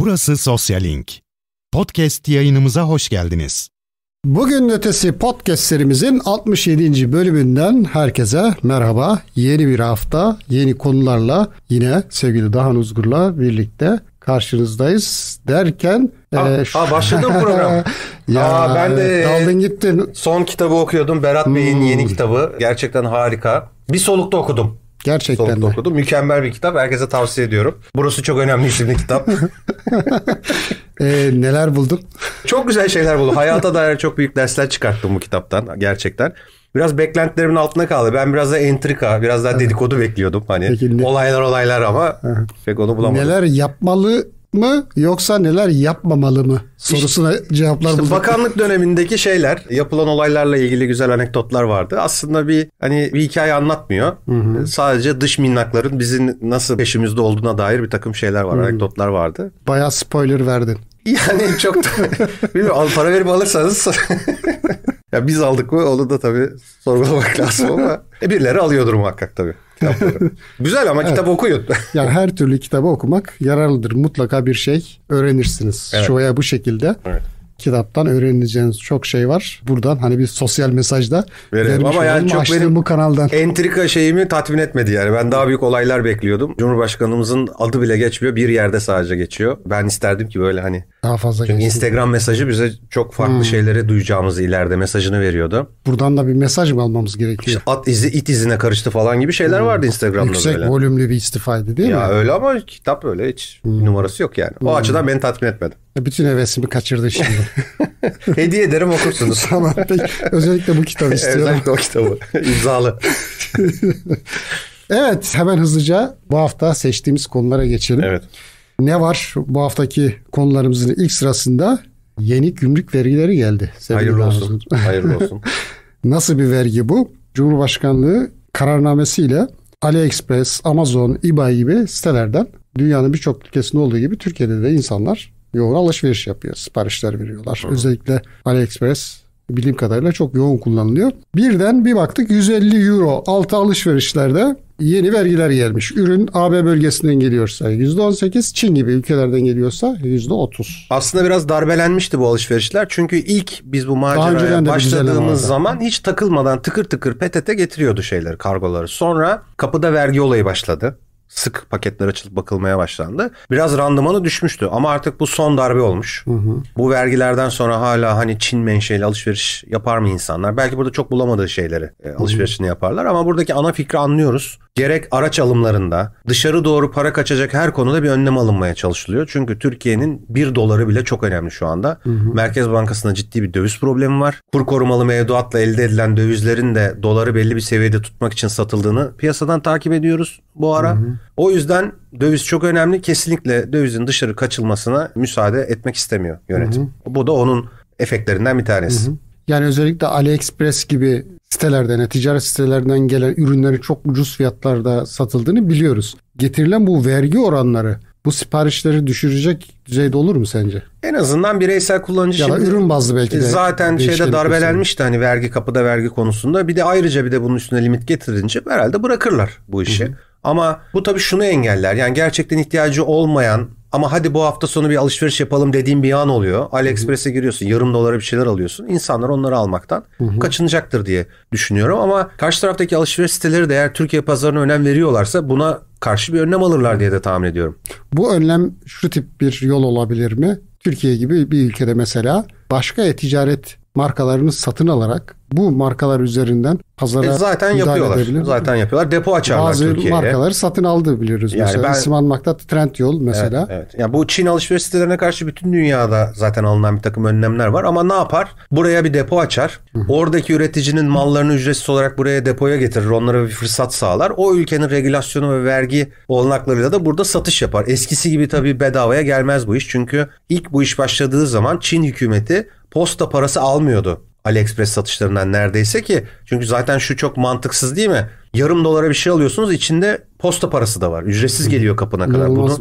Burası sosyal link. Podcast yayınımıza hoş geldiniz. Bugün ötesi podcast serimizin 67. bölümünden herkese merhaba. Yeni bir hafta, yeni konularla yine sevgili Daha Uzgur'la birlikte karşınızdayız derken ha, e, ha başladı program. ya Aa, ben de e, daldın gittin. Son kitabı okuyordum Berat Bey'in hmm. yeni kitabı. Gerçekten harika. Bir solukta okudum. Gerçekten Soğukta mi? okudum. Mükemmel bir kitap. Herkese tavsiye ediyorum. Burası çok önemli isimli kitap. Ee, neler buldun? Çok güzel şeyler buldum. Hayata dair çok büyük dersler çıkarttım bu kitaptan gerçekten. Biraz beklentilerimin altına kaldı. Ben biraz da entrika, biraz daha dedikodu bekliyordum. Hani Peki, ne? olaylar olaylar ama pek onu bulamadım. Neler yapmalı mı yoksa neler yapmamalı mı sorusuna işte, cevaplar işte Bakanlık dönemindeki şeyler, yapılan olaylarla ilgili güzel anekdotlar vardı. Aslında bir hani bir hikaye anlatmıyor. Hı hı. Sadece dış minnakların bizim nasıl peşimizde olduğuna dair bir takım şeyler var, hı. anekdotlar vardı. Bayağı spoiler verdin. Yani çok da bilmiyorum para verip alırsanız ya biz aldık mı onu da tabii sorgulamak lazım ama e, birileri alıyordur muhakkak tabii kitapları. Güzel ama evet. kitap okuyun. yani her türlü kitabı okumak yararlıdır. Mutlaka bir şey öğrenirsiniz. Evet. Şu veya bu şekilde. Evet kitaptan öğreneceğiniz çok şey var. Buradan hani bir sosyal mesajda verelim. Ama yani çok benim bu kanaldan. entrika şeyimi tatmin etmedi yani. Ben daha büyük olaylar bekliyordum. Cumhurbaşkanımızın adı bile geçmiyor. Bir yerde sadece geçiyor. Ben isterdim ki böyle hani. Daha fazla Çünkü geçsin. Instagram mesajı bize çok farklı hmm. şeyleri duyacağımız ileride mesajını veriyordu. Buradan da bir mesaj mı almamız gerekiyor? İşte at izi it izine karıştı falan gibi şeyler hmm. vardı Instagram'da Yüksek böyle. Yüksek volümlü bir istifaydı değil ya mi? Ya öyle ama kitap öyle hiç hmm. numarası yok yani. O hmm. açıdan beni tatmin etmedi. E, bütün hevesimi kaçırdı şimdi. Hediye ederim okursunuz. Sana pek, özellikle bu kitabı istiyorum. özellikle o kitabı. İmzalı. evet hemen hızlıca bu hafta seçtiğimiz konulara geçelim. Evet. Ne var bu haftaki konularımızın ilk sırasında? Yeni gümrük vergileri geldi. Hayırlı olsun. Hayırlı olsun. Nasıl bir vergi bu? Cumhurbaşkanlığı kararnamesiyle AliExpress, Amazon, eBay gibi sitelerden dünyanın birçok ülkesinde olduğu gibi Türkiye'de de insanlar yoğun alışveriş yapıyor. Siparişler veriyorlar. Hı. Özellikle AliExpress bildiğim kadarıyla çok yoğun kullanılıyor. Birden bir baktık 150 euro altı alışverişlerde yeni vergiler gelmiş. Ürün AB bölgesinden geliyorsa %18, Çin gibi ülkelerden geliyorsa %30. Aslında biraz darbelenmişti bu alışverişler. Çünkü ilk biz bu maceraya başladığımız zaman hiç takılmadan tıkır tıkır PTT getiriyordu şeyleri, kargoları. Sonra kapıda vergi olayı başladı sık paketler açılıp bakılmaya başlandı. Biraz randımanı düşmüştü ama artık bu son darbe olmuş. Hı hı. Bu vergilerden sonra hala hani Çin menşeli alışveriş yapar mı insanlar? Belki burada çok bulamadığı şeyleri e, alışverişini hı hı. yaparlar ama buradaki ana fikri anlıyoruz. Gerek araç alımlarında dışarı doğru para kaçacak her konuda bir önlem alınmaya çalışılıyor. Çünkü Türkiye'nin bir doları bile çok önemli şu anda. Hı hı. Merkez Bankası'nda ciddi bir döviz problemi var. Kur korumalı mevduatla elde edilen dövizlerin de doları belli bir seviyede tutmak için satıldığını piyasadan takip ediyoruz bu ara. Hı hı. O yüzden döviz çok önemli. Kesinlikle dövizin dışarı kaçılmasına müsaade etmek istemiyor yönetim. Hı hı. Bu da onun efektlerinden bir tanesi. Hı hı. Yani özellikle AliExpress gibi sitelerden, yani ticaret sitelerinden gelen ürünlerin çok ucuz fiyatlarda satıldığını biliyoruz. Getirilen bu vergi oranları bu siparişleri düşürecek düzeyde olur mu sence? En azından bireysel kullanıcı ya da ürün bazlı belki de. Zaten şeyde darbelenmişti hani vergi kapıda vergi konusunda. Bir de ayrıca bir de bunun üstüne limit getirince herhalde bırakırlar bu işi. Hı-hı. Ama bu tabii şunu engeller. Yani gerçekten ihtiyacı olmayan ama hadi bu hafta sonu bir alışveriş yapalım dediğim bir an oluyor. AliExpress'e giriyorsun yarım dolara bir şeyler alıyorsun. İnsanlar onları almaktan Hı-hı. kaçınacaktır diye düşünüyorum. Ama karşı taraftaki alışveriş siteleri de eğer Türkiye pazarına önem veriyorlarsa buna karşı bir önlem alırlar diye de tahmin ediyorum. Bu önlem şu tip bir yol olabilir mi? Türkiye gibi bir ülkede mesela başka e-ticaret markalarını satın alarak bu markalar üzerinden pazara e zaten yapıyorlar. Edebilir. Zaten yapıyorlar. Depo açarlar Bazı Türkiye'ye. markaları satın aldı biliyoruz. Yani mesela ben, İsim almakta Trendyol mesela. Evet, evet. Yani bu Çin alışveriş sitelerine karşı bütün dünyada zaten alınan bir takım önlemler var ama ne yapar? Buraya bir depo açar. Oradaki üreticinin mallarını ücretsiz olarak buraya depoya getirir. Onlara bir fırsat sağlar. O ülkenin regülasyonu ve vergi olanaklarıyla da burada satış yapar. Eskisi gibi tabii bedavaya gelmez bu iş. Çünkü ilk bu iş başladığı zaman Çin hükümeti posta parası almıyordu. AliExpress satışlarından neredeyse ki. Çünkü zaten şu çok mantıksız değil mi? Yarım dolara bir şey alıyorsunuz içinde posta parası da var. Ücretsiz geliyor kapına kadar. Bunu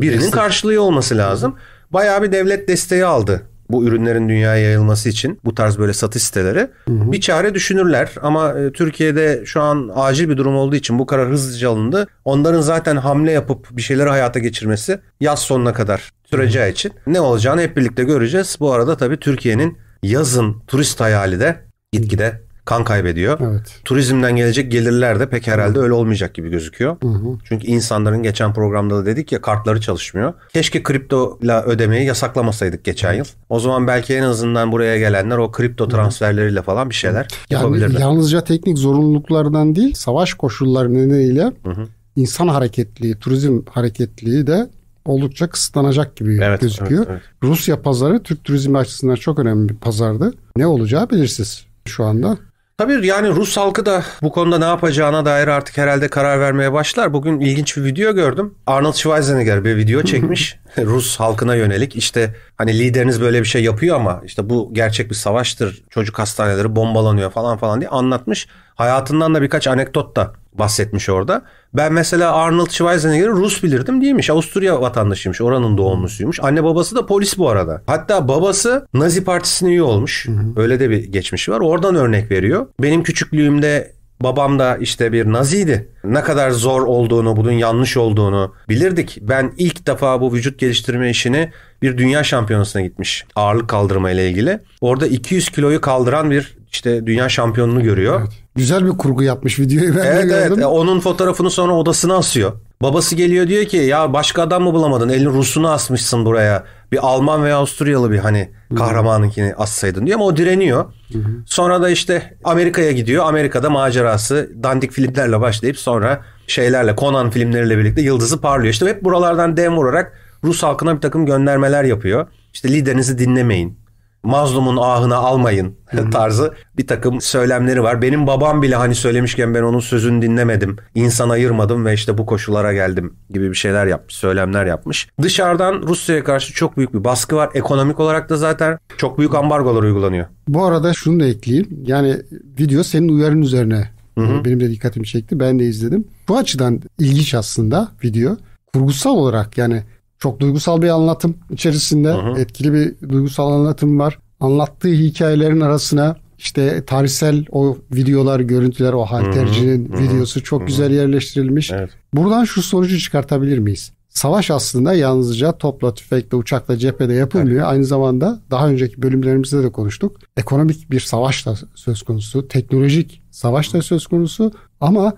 birinin karşılığı olması lazım. Bayağı bir devlet desteği aldı bu ürünlerin dünyaya yayılması için bu tarz böyle satış siteleri hı hı. bir çare düşünürler. Ama e, Türkiye'de şu an acil bir durum olduğu için bu karar hızlıca alındı. Onların zaten hamle yapıp bir şeyleri hayata geçirmesi yaz sonuna kadar süreceği hı. için ne olacağını hep birlikte göreceğiz. Bu arada tabii Türkiye'nin yazın turist hayali de gitgide kan kaybediyor. Evet. Turizmden gelecek gelirler de pek herhalde öyle olmayacak gibi gözüküyor. Hı hı. Çünkü insanların geçen programda da dedik ya kartları çalışmıyor. Keşke kripto ile ödemeyi yasaklamasaydık geçen yıl. O zaman belki en azından buraya gelenler o kripto transferleriyle falan bir şeyler yani yapabilirler. Yalnızca teknik zorunluluklardan değil savaş koşulları nedeniyle hı hı. insan hareketliği, turizm hareketliği de oldukça kısıtlanacak gibi evet, gözüküyor. Evet, evet. Rusya pazarı Türk turizmi açısından çok önemli bir pazardı. Ne olacağı belirsiz şu anda. Tabii yani Rus halkı da bu konuda ne yapacağına dair artık herhalde karar vermeye başlar. Bugün ilginç bir video gördüm. Arnold Schwarzenegger bir video çekmiş Rus halkına yönelik. İşte hani lideriniz böyle bir şey yapıyor ama işte bu gerçek bir savaştır. Çocuk hastaneleri bombalanıyor falan falan diye anlatmış. Hayatından da birkaç anekdot da bahsetmiş orada. Ben mesela Arnold Schwarzenegger'i Rus bilirdim değilmiş. Avusturya vatandaşıymış. Oranın doğumlusuymuş. Anne babası da polis bu arada. Hatta babası Nazi Partisi'ne üye olmuş. Öyle de bir geçmişi var. Oradan örnek veriyor. Benim küçüklüğümde Babam da işte bir naziydi. Ne kadar zor olduğunu, bunun yanlış olduğunu bilirdik. Ben ilk defa bu vücut geliştirme işini bir dünya şampiyonasına gitmiş ağırlık kaldırma ile ilgili. Orada 200 kiloyu kaldıran bir işte dünya şampiyonunu görüyor. Evet. Güzel bir kurgu yapmış videoyu ben evet, de gördüm. Evet. Onun fotoğrafını sonra odasına asıyor. Babası geliyor diyor ki ya başka adam mı bulamadın? Elin Rus'unu asmışsın buraya. Bir Alman veya Avusturyalı bir hani kahramanınkini assaydın diyor ama o direniyor. Hı hı. Sonra da işte Amerika'ya gidiyor. Amerika'da macerası dandik filmlerle başlayıp sonra şeylerle Conan filmleriyle birlikte yıldızı parlıyor. İşte hep buralardan dem vurarak Rus halkına bir takım göndermeler yapıyor. İşte liderinizi dinlemeyin mazlumun ahına almayın tarzı bir takım söylemleri var. Benim babam bile hani söylemişken ben onun sözünü dinlemedim. İnsan ayırmadım ve işte bu koşullara geldim gibi bir şeyler yapmış, söylemler yapmış. Dışarıdan Rusya'ya karşı çok büyük bir baskı var. Ekonomik olarak da zaten çok büyük ambargolar uygulanıyor. Bu arada şunu da ekleyeyim. Yani video senin uyarın üzerine Hı-hı. benim de dikkatimi çekti. Ben de izledim. Bu açıdan ilginç aslında video. Kurgusal olarak yani çok duygusal bir anlatım içerisinde hı hı. etkili bir duygusal anlatım var. Anlattığı hikayelerin arasına işte tarihsel o videolar, görüntüler, o haltercinin hı hı. videosu çok hı hı. güzel yerleştirilmiş. Evet. Buradan şu sonucu çıkartabilir miyiz? Savaş aslında yalnızca topla, tüfekle, uçakla, cephede yapılmıyor. Evet. Aynı zamanda daha önceki bölümlerimizde de konuştuk. Ekonomik bir savaş da söz konusu, teknolojik savaş da söz konusu ama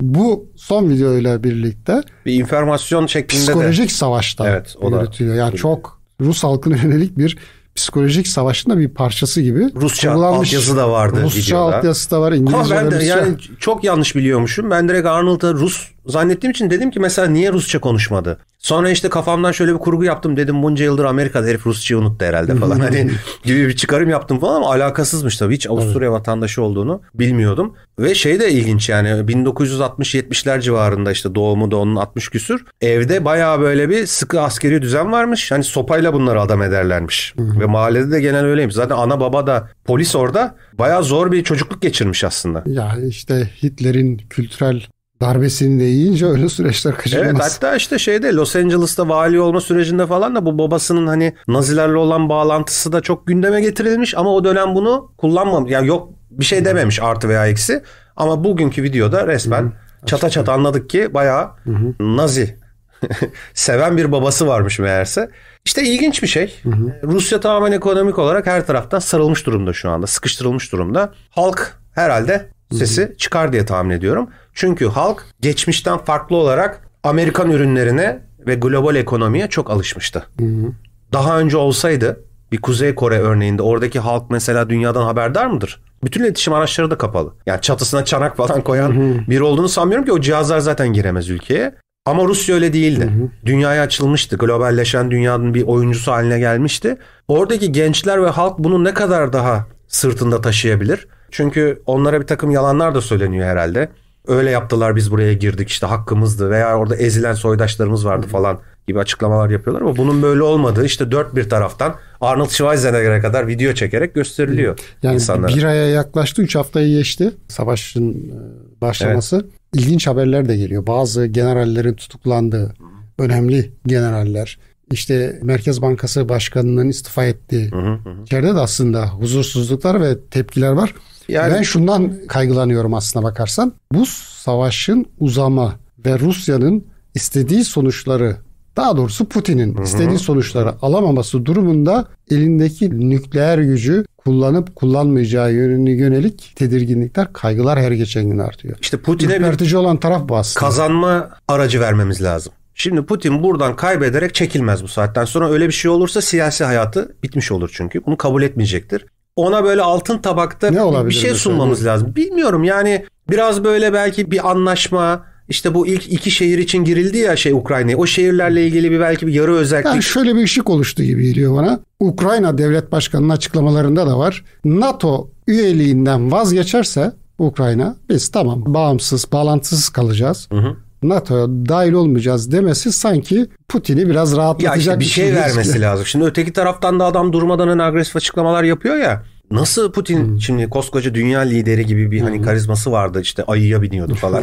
bu son videoyla birlikte bir informasyon şeklinde psikolojik de. savaşta evet, o yürütülüyor. Yani çok Rus halkına yönelik bir psikolojik savaşın da bir parçası gibi. Rusça altyazı da vardı Rusça videoda. altyazı da var. İngilizce ben de Rusça. yani çok yanlış biliyormuşum. Ben direkt Arnold'a Rus zannettiğim için dedim ki mesela niye Rusça konuşmadı? Sonra işte kafamdan şöyle bir kurgu yaptım dedim bunca yıldır Amerika'da herif Rusçayı unuttu herhalde falan hani gibi bir çıkarım yaptım falan ama alakasızmış tabii hiç Avusturya evet. vatandaşı olduğunu bilmiyordum. Ve şey de ilginç yani 1960-70'ler civarında işte doğumu da onun 60 küsür evde baya böyle bir sıkı askeri düzen varmış. Hani sopayla bunları adam ederlermiş ve mahallede de genel öyleymiş. Zaten ana baba da polis orada baya zor bir çocukluk geçirmiş aslında. Ya işte Hitler'in kültürel darbesini de yiyince öyle süreçler kaçırılmaz. Evet hatta işte şeyde Los Angeles'ta vali olma sürecinde falan da bu babasının hani Nazilerle olan bağlantısı da çok gündeme getirilmiş ama o dönem bunu kullanmamış. Yani yok bir şey dememiş artı veya eksi ama bugünkü videoda resmen Hı-hı. çata çata anladık ki bayağı Hı-hı. Nazi seven bir babası varmış meğerse. İşte ilginç bir şey. Hı hı. Rusya tamamen ekonomik olarak her taraftan sarılmış durumda şu anda. Sıkıştırılmış durumda. Halk herhalde sesi Hı-hı. çıkar diye tahmin ediyorum. Çünkü halk geçmişten farklı olarak Amerikan ürünlerine ve global ekonomiye çok alışmıştı. Hı-hı. Daha önce olsaydı bir Kuzey Kore örneğinde oradaki halk mesela dünyadan haberdar mıdır? Bütün iletişim araçları da kapalı. Yani çatısına çanak falan koyan Hı-hı. biri olduğunu sanmıyorum ki o cihazlar zaten giremez ülkeye. Ama Rusya öyle değildi. Hı hı. Dünyaya açılmıştı. Globalleşen dünyanın bir oyuncusu haline gelmişti. Oradaki gençler ve halk bunu ne kadar daha sırtında taşıyabilir? Çünkü onlara bir takım yalanlar da söyleniyor herhalde. Öyle yaptılar biz buraya girdik işte hakkımızdı veya orada ezilen soydaşlarımız vardı falan gibi açıklamalar yapıyorlar ama bunun böyle olmadığı işte dört bir taraftan Arnold Schwarzenegger'e kadar video çekerek gösteriliyor yani insanlara. bir aya yaklaştı, üç haftayı geçti savaşın e, başlaması. Evet. İlginç haberler de geliyor. Bazı generallerin tutuklandığı, önemli generaller, İşte Merkez Bankası Başkanı'nın istifa ettiği. Hı hı hı. İçeride de aslında huzursuzluklar ve tepkiler var. Yani... Ben şundan kaygılanıyorum aslına bakarsan. Bu savaşın uzama ve Rusya'nın istediği sonuçları daha doğrusu Putin'in istediği sonuçları alamaması durumunda elindeki nükleer gücü kullanıp kullanmayacağı yönüne yönelik tedirginlikler, kaygılar her geçen gün artıyor. İşte Putin'e bir olan taraf bu aslında. Kazanma aracı vermemiz lazım. Şimdi Putin buradan kaybederek çekilmez bu saatten sonra. Öyle bir şey olursa siyasi hayatı bitmiş olur çünkü. Bunu kabul etmeyecektir ona böyle altın tabakta ne bir şey sunmamız mesela? lazım. Bilmiyorum yani biraz böyle belki bir anlaşma işte bu ilk iki şehir için girildi ya şey Ukrayna'ya. O şehirlerle ilgili bir belki bir yarı özellik. Yani şöyle bir ışık oluştu gibi geliyor bana. Ukrayna devlet başkanının açıklamalarında da var. NATO üyeliğinden vazgeçerse Ukrayna biz tamam bağımsız, bağlantısız kalacağız. Hı hı. NATO'ya dahil olmayacağız demesi sanki Putin'i biraz rahatlatacak. Ya işte bir şey, şey vermesi gibi. lazım. Şimdi öteki taraftan da adam durmadan hani agresif açıklamalar yapıyor ya. Nasıl Putin hmm. şimdi koskoca dünya lideri gibi bir hani hmm. karizması vardı işte ayıya biniyordu falan.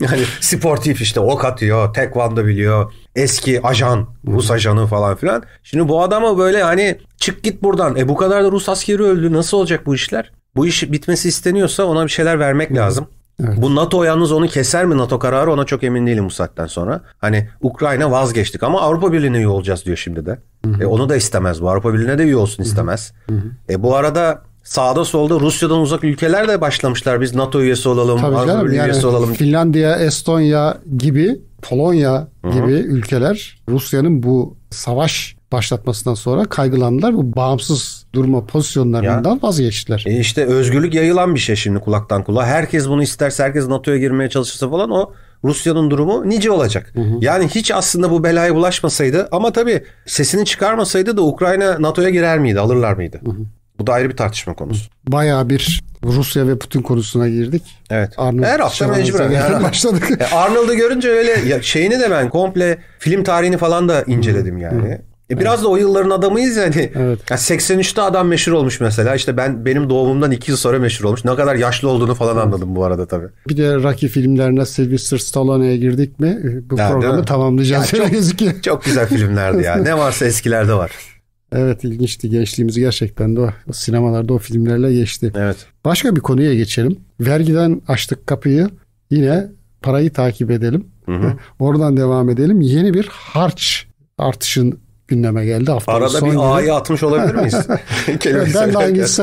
yani sportif işte ok atıyor, tekvando biliyor, eski ajan, Rus hmm. ajanı falan filan. Şimdi bu adama böyle hani çık git buradan. E bu kadar da Rus askeri öldü. Nasıl olacak bu işler? Bu iş bitmesi isteniyorsa ona bir şeyler vermek hmm. lazım. Evet. Bu NATO yalnız onu keser mi NATO kararı ona çok emin değilim bu saatten sonra. Hani Ukrayna vazgeçtik ama Avrupa Birliği'ne üye olacağız diyor şimdi de. Hı-hı. E, onu da istemez bu Avrupa Birliği'ne de üye olsun istemez. Hı-hı. E, bu arada sağda solda Rusya'dan uzak ülkeler de başlamışlar biz NATO üyesi olalım, Tabii Avrupa Birliği yani üyesi olalım. Finlandiya, Estonya gibi Polonya Hı-hı. gibi ülkeler Rusya'nın bu savaş başlatmasından sonra kaygılandılar. Bu bağımsız durma pozisyonlarından ya, vazgeçtiler. E işte özgürlük yayılan bir şey şimdi kulaktan kulağa. Herkes bunu isterse, herkes NATO'ya girmeye çalışırsa falan o Rusya'nın durumu nice olacak. Hı hı. Yani hiç aslında bu belaya bulaşmasaydı ama tabii sesini çıkarmasaydı da Ukrayna NATO'ya girer miydi, alırlar mıydı? Hı hı. Bu da ayrı bir tartışma konusu. Bayağı bir Rusya ve Putin konusuna girdik. Evet. Arnold Her hafta mecburen. Yani. Başladık. E, Arnold'u görünce öyle ya şeyini de ben komple film tarihini falan da inceledim yani. E biraz evet. da o yılların adamıyız yani. Evet. yani 83'te adam meşhur olmuş mesela. İşte ben benim doğumumdan 2 yıl sonra meşhur olmuş. Ne kadar yaşlı olduğunu falan anladım bu arada tabii. Bir de Rocky filmlerine Sylvester Stallone'ye girdik mi e, bu ya, programı tamamlayacağız. Ya, çok, çok güzel filmlerdi ya. Ne varsa eskilerde var. Evet ilginçti gençliğimiz gerçekten de o, o sinemalarda o filmlerle geçti. Evet. Başka bir konuya geçelim. Vergiden açtık kapıyı. Yine parayı takip edelim. Hı hı. Oradan devam edelim. Yeni bir harç artışın gündeme geldi. Hafta Arada bir A'yı atmış olabilir miyiz? ben de hangisi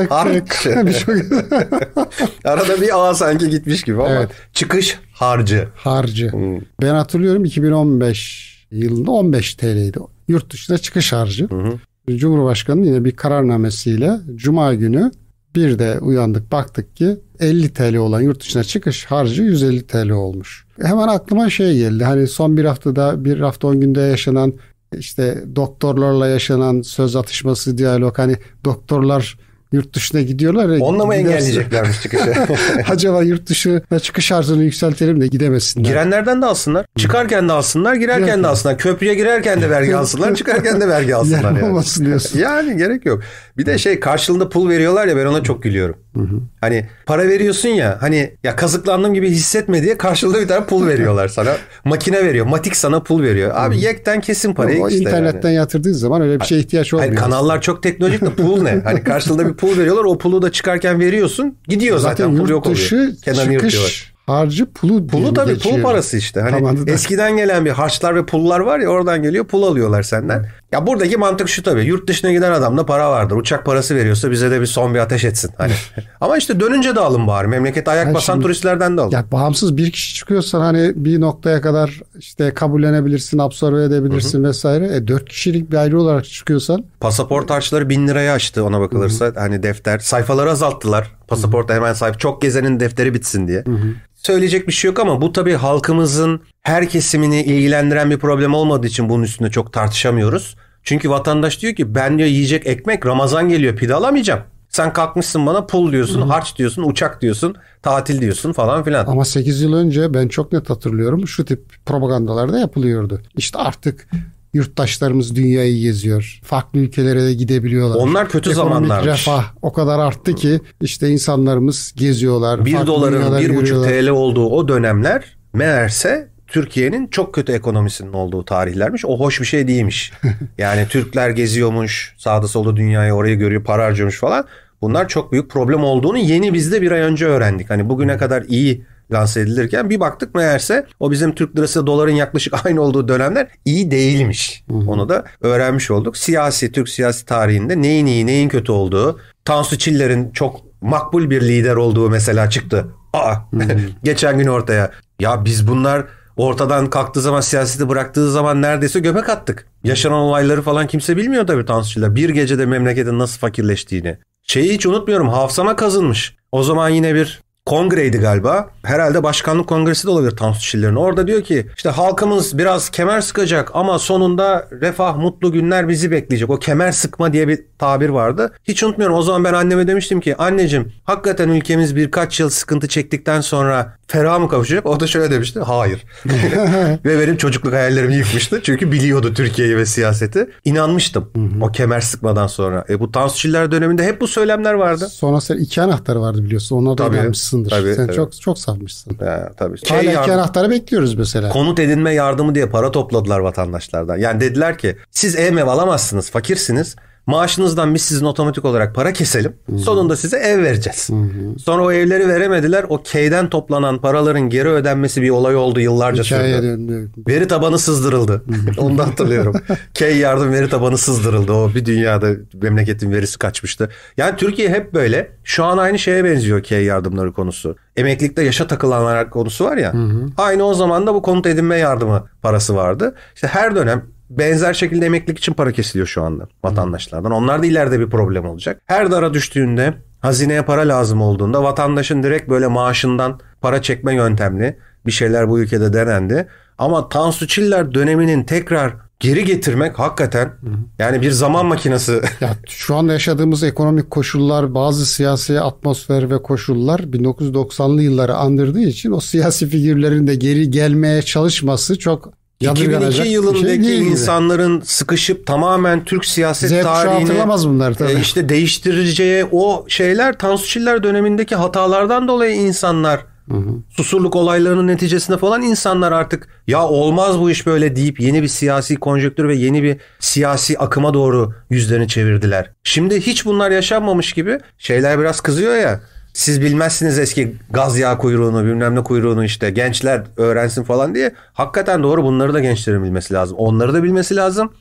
Arada bir A sanki gitmiş gibi ama evet. çıkış harcı. Harcı. Hmm. Ben hatırlıyorum 2015 yılında 15 TL'ydi. Yurt dışına çıkış harcı. Hı hı. Cumhurbaşkanı yine bir kararnamesiyle Cuma günü bir de uyandık baktık ki 50 TL olan yurt dışına çıkış harcı 150 TL olmuş. Hemen aklıma şey geldi. Hani son bir haftada bir hafta 10 günde yaşanan işte doktorlarla yaşanan söz atışması diyalog hani doktorlar yurt dışına gidiyorlar. Ya, Onunla mı engelleyecekler? çıkışı? Acaba yurt dışına çıkış arzunu yükseltelim de gidemesinler. Girenlerden de alsınlar. Çıkarken de alsınlar, girerken Girerken. de alsınlar. Köprüye girerken de vergi alsınlar, çıkarken de vergi alsınlar. Yer yani. olmasın diyorsun. yani gerek yok. Bir de şey karşılığında pul veriyorlar ya ben ona çok gülüyorum. Hı hı. Hani para veriyorsun ya hani ya kazıklandım gibi hissetme diye karşılığında bir tane pul veriyorlar sana. Makine veriyor. Matik sana pul veriyor. Abi hı. yekten kesin parayı Ama işte. internetten yani. yatırdığın zaman öyle bir şeye ihtiyaç olmuyor. Hani kanallar çok teknolojik de pul ne? Hani karşılığında bir pul veriyorlar. O pulu da çıkarken veriyorsun. Gidiyor zaten, zaten pul yok oluyor. Zaten yurt dışı çıkış harcı pulu pulu tabii geçiyor. pul parası işte. Hani tamam, eskiden gelen bir harçlar ve pullar var ya oradan geliyor pul alıyorlar senden. Ya buradaki mantık şu tabii. Yurt dışına giden adamda para vardır. Uçak parası veriyorsa bize de bir son bir ateş etsin. Hani. Ama işte dönünce de alın bari. Memlekete ayak yani basan şimdi, turistlerden de alın. Ya bağımsız bir kişi çıkıyorsan hani bir noktaya kadar işte kabullenebilirsin, absorbe edebilirsin Hı-hı. vesaire. E dört kişilik bir ayrı olarak çıkıyorsan. Pasaport harçları bin liraya açtı ona bakılırsa. Hı-hı. Hani defter. Sayfaları azalttılar. Pasaporta hemen sahip. Çok gezenin defteri bitsin diye. Hı-hı söyleyecek bir şey yok ama bu tabii halkımızın her kesimini ilgilendiren bir problem olmadığı için bunun üstünde çok tartışamıyoruz. Çünkü vatandaş diyor ki ben diyor yiyecek ekmek Ramazan geliyor pide alamayacağım. Sen kalkmışsın bana pul diyorsun, Hı-hı. harç diyorsun, uçak diyorsun, tatil diyorsun falan filan. Ama 8 yıl önce ben çok net hatırlıyorum şu tip propagandalar da yapılıyordu. İşte artık yurttaşlarımız dünyayı geziyor. Farklı ülkelere de gidebiliyorlar. Onlar kötü zamanlar. zamanlarmış. refah o kadar arttı ki işte insanlarımız geziyorlar. 1 doların 1,5 TL olduğu o dönemler meğerse Türkiye'nin çok kötü ekonomisinin olduğu tarihlermiş. O hoş bir şey değilmiş. Yani Türkler geziyormuş, sağda solda dünyayı orayı görüyor, para harcıyormuş falan. Bunlar çok büyük problem olduğunu yeni bizde bir ay önce öğrendik. Hani bugüne hmm. kadar iyi lanse edilirken bir baktık meğerse o bizim Türk lirası doların yaklaşık aynı olduğu dönemler iyi değilmiş. Hmm. Onu da öğrenmiş olduk. Siyasi Türk siyasi tarihinde neyin iyi neyin kötü olduğu Tansu Çiller'in çok makbul bir lider olduğu mesela çıktı. Aa hmm. geçen gün ortaya ya biz bunlar ortadan kalktığı zaman siyaseti bıraktığı zaman neredeyse göbek attık. Yaşanan olayları falan kimse bilmiyor tabii Tansu'yla. Bir gecede memleketin nasıl fakirleştiğini. Şeyi hiç unutmuyorum hafızama kazınmış. O zaman yine bir kongreydi galiba. Herhalde başkanlık kongresi de olabilir Tansu Çiller'in. Orada diyor ki işte halkımız biraz kemer sıkacak ama sonunda refah mutlu günler bizi bekleyecek. O kemer sıkma diye bir tabir vardı. Hiç unutmuyorum o zaman ben anneme demiştim ki anneciğim hakikaten ülkemiz birkaç yıl sıkıntı çektikten sonra Fera mı kavuşacak? O da şöyle demişti. Hayır. ve benim çocukluk hayallerimi yıkmıştı. Çünkü biliyordu Türkiye'yi ve siyaseti. İnanmıştım Hı-hı. o kemer sıkmadan sonra. E, bu Tansu Çiller döneminde hep bu söylemler vardı. Sonra sen iki anahtarı vardı biliyorsun. Ona da tabii, inanmışsındır. Tabii, sen tabii. çok çok savmışsın. Ya, tabii. Hala şey, iki anahtarı bekliyoruz mesela. Konut edinme yardımı diye para topladılar vatandaşlardan. Yani dediler ki siz ev mev alamazsınız. Fakirsiniz. Maaşınızdan biz sizin otomatik olarak para keselim. Hı-hı. Sonunda size ev vereceğiz. Hı-hı. Sonra o evleri veremediler. O K'den toplanan paraların geri ödenmesi bir olay oldu yıllarca Hikaye sürdü. Döndü. Veri tabanı sızdırıldı. hı Onu da hatırlıyorum. K yardım veri tabanı sızdırıldı. O bir dünyada memleketin verisi kaçmıştı. Yani Türkiye hep böyle. Şu an aynı şeye benziyor K yardımları konusu. Emeklilikte yaşa takılanlar konusu var ya. Hı hı. Aynı o zaman da bu konut edinme yardımı parası vardı. İşte her dönem benzer şekilde emeklilik için para kesiliyor şu anda vatandaşlardan. Onlar da ileride bir problem olacak. Her dara düştüğünde hazineye para lazım olduğunda vatandaşın direkt böyle maaşından para çekme yöntemli bir şeyler bu ülkede denendi. Ama Tansu Çiller döneminin tekrar geri getirmek hakikaten yani bir zaman makinesi. ya, şu anda yaşadığımız ekonomik koşullar, bazı siyasi atmosfer ve koşullar 1990'lı yılları andırdığı için o siyasi figürlerin de geri gelmeye çalışması çok 2002 yılındaki şey insanların sıkışıp tamamen Türk siyaset Z tarihini hatırlamaz bunlar tabii. E, işte değiştireceği o şeyler Tansu Çiller dönemindeki hatalardan dolayı insanlar Hı hı. Susurluk olaylarının neticesinde falan insanlar artık ya olmaz bu iş böyle deyip yeni bir siyasi konjöktür ve yeni bir siyasi akıma doğru yüzlerini çevirdiler. Şimdi hiç bunlar yaşanmamış gibi şeyler biraz kızıyor ya siz bilmezsiniz eski gaz yağ kuyruğunu bilmem ne kuyruğunu işte gençler öğrensin falan diye. Hakikaten doğru bunları da gençlerin bilmesi lazım. Onları da bilmesi lazım.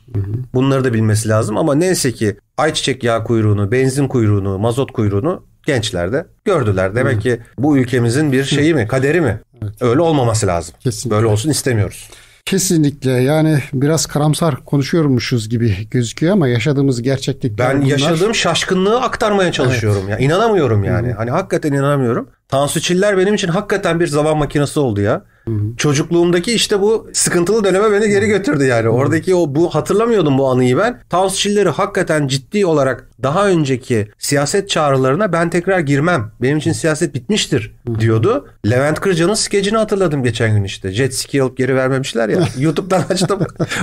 Bunları da bilmesi lazım ama neyse ki ayçiçek yağ kuyruğunu, benzin kuyruğunu, mazot kuyruğunu gençlerde gördüler. Demek ki bu ülkemizin bir şeyi mi, kaderi mi? Evet. Öyle olmaması lazım. Kesinlikle. Böyle olsun istemiyoruz. Kesinlikle yani biraz karamsar konuşuyormuşuz gibi gözüküyor ama yaşadığımız gerçeklik. Ben bunlar... yaşadığım şaşkınlığı aktarmaya çalışıyorum. Evet. Ya inanamıyorum yani. hı Hani hakikaten inanamıyorum. Tansu Çiller benim için hakikaten bir zaman makinesi oldu ya. Hı-hı. Çocukluğumdaki işte bu sıkıntılı döneme beni geri götürdü yani. Hı-hı. Oradaki o bu hatırlamıyordum bu anıyı ben. Tansu Çiller'i hakikaten ciddi olarak daha önceki siyaset çağrılarına ben tekrar girmem. Benim için siyaset bitmiştir Hı-hı. diyordu. Levent Kırca'nın skecini hatırladım geçen gün işte. Jet ski alıp geri vermemişler ya. YouTube'dan açtım.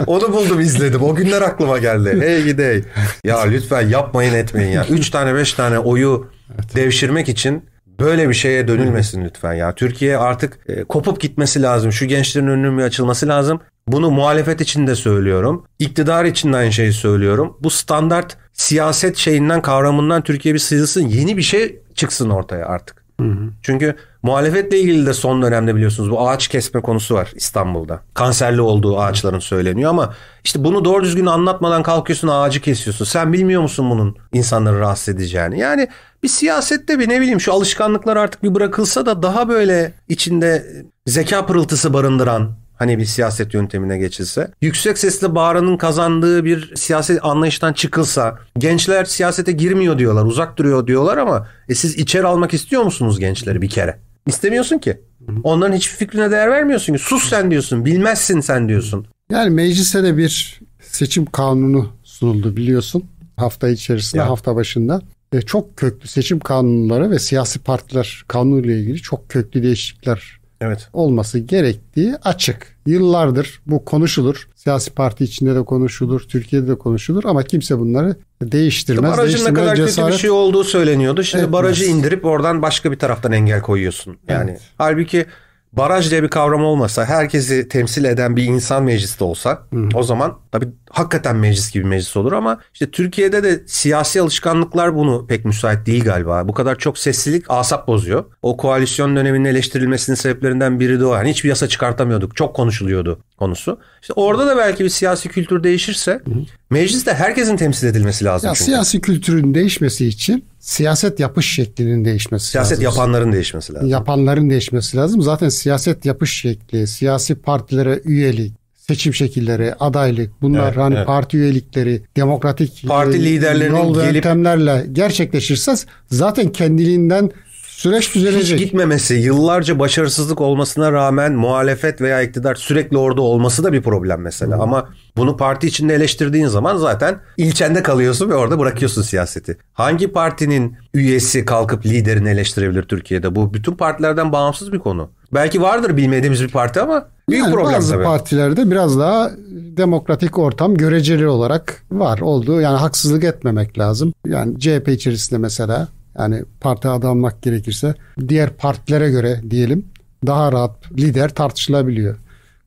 Onu buldum izledim. O günler aklıma geldi. Hey gidey. Ya lütfen yapmayın etmeyin ya. Üç tane beş tane oyu evet. devşirmek için Böyle bir şeye dönülmesin Hı. lütfen ya. Türkiye artık e, kopup gitmesi lazım. Şu gençlerin önünün bir açılması lazım. Bunu muhalefet için de söylüyorum. İktidar için de aynı şeyi söylüyorum. Bu standart siyaset şeyinden kavramından Türkiye bir sıyrılsın. Yeni bir şey çıksın ortaya artık. hı. Çünkü Muhalefetle ilgili de son dönemde biliyorsunuz bu ağaç kesme konusu var İstanbul'da. Kanserli olduğu ağaçların söyleniyor ama işte bunu doğru düzgün anlatmadan kalkıyorsun ağacı kesiyorsun. Sen bilmiyor musun bunun insanları rahatsız edeceğini? Yani bir siyasette bir ne bileyim şu alışkanlıklar artık bir bırakılsa da daha böyle içinde zeka pırıltısı barındıran hani bir siyaset yöntemine geçilse, yüksek sesle bağıranın kazandığı bir siyaset anlayıştan çıkılsa, gençler siyasete girmiyor diyorlar, uzak duruyor diyorlar ama e siz içeri almak istiyor musunuz gençleri bir kere? İstemiyorsun ki. Onların hiçbir fikrine değer vermiyorsun ki. Sus sen diyorsun. Bilmezsin sen diyorsun. Yani meclise de bir seçim kanunu sunuldu biliyorsun. Hafta içerisinde, ya. hafta başında. ve çok köklü seçim kanunları ve siyasi partiler kanunuyla ilgili çok köklü değişiklikler evet. olması gerektiği açık. Yıllardır bu konuşulur. Siyasi parti içinde de konuşulur, Türkiye'de de konuşulur ama kimse bunları değiştirmez. Barajın ne kadar cesaret... kötü bir şey olduğu söyleniyordu. Şimdi Etmez. barajı indirip oradan başka bir taraftan engel koyuyorsun. Yani evet. halbuki baraj diye bir kavram olmasa, herkesi temsil eden bir insan meclisi olsa Hı. o zaman Tabi hakikaten meclis gibi meclis olur ama işte Türkiye'de de siyasi alışkanlıklar bunu pek müsait değil galiba. Bu kadar çok seslilik asap bozuyor. O koalisyon döneminin eleştirilmesinin sebeplerinden biri de o. Yani hiçbir yasa çıkartamıyorduk. Çok konuşuluyordu konusu. İşte orada da belki bir siyasi kültür değişirse mecliste herkesin temsil edilmesi lazım. Ya çünkü. siyasi kültürün değişmesi için siyaset yapış şeklinin değişmesi siyaset lazım. Siyaset yapanların değişmesi lazım. Yapanların değişmesi lazım. Zaten siyaset yapış şekli, siyasi partilere üyelik, seçim şekilleri, adaylık bunlar evet, hani evet. parti üyelikleri, demokratik parti e, liderlerinin yol gelip... yöntemlerle gerçekleşirse zaten kendiliğinden süreç düzelecek. Hiç gitmemesi, yıllarca başarısızlık olmasına rağmen muhalefet veya iktidar sürekli orada olması da bir problem mesela. Hı. Ama bunu parti içinde eleştirdiğin zaman zaten ilçende kalıyorsun ve orada bırakıyorsun siyaseti. Hangi partinin üyesi kalkıp liderini eleştirebilir Türkiye'de? Bu bütün partilerden bağımsız bir konu. Belki vardır bilmediğimiz bir parti ama büyük yani problem bazı tabii. partilerde biraz daha demokratik ortam göreceli olarak var olduğu yani haksızlık etmemek lazım. Yani CHP içerisinde mesela yani parti adanmak gerekirse diğer partilere göre diyelim daha rahat lider tartışılabiliyor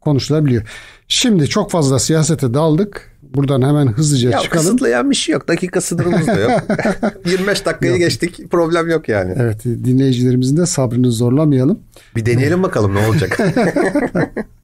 konuşulabiliyor. Şimdi çok fazla siyasete daldık. Buradan hemen hızlıca ya, çıkalım. Kısıtlayan bir şey yok. Dakika sınırımız da yok. 25 dakikayı yok. geçtik. Problem yok yani. Evet dinleyicilerimizin de sabrını zorlamayalım. Bir deneyelim bakalım ne olacak.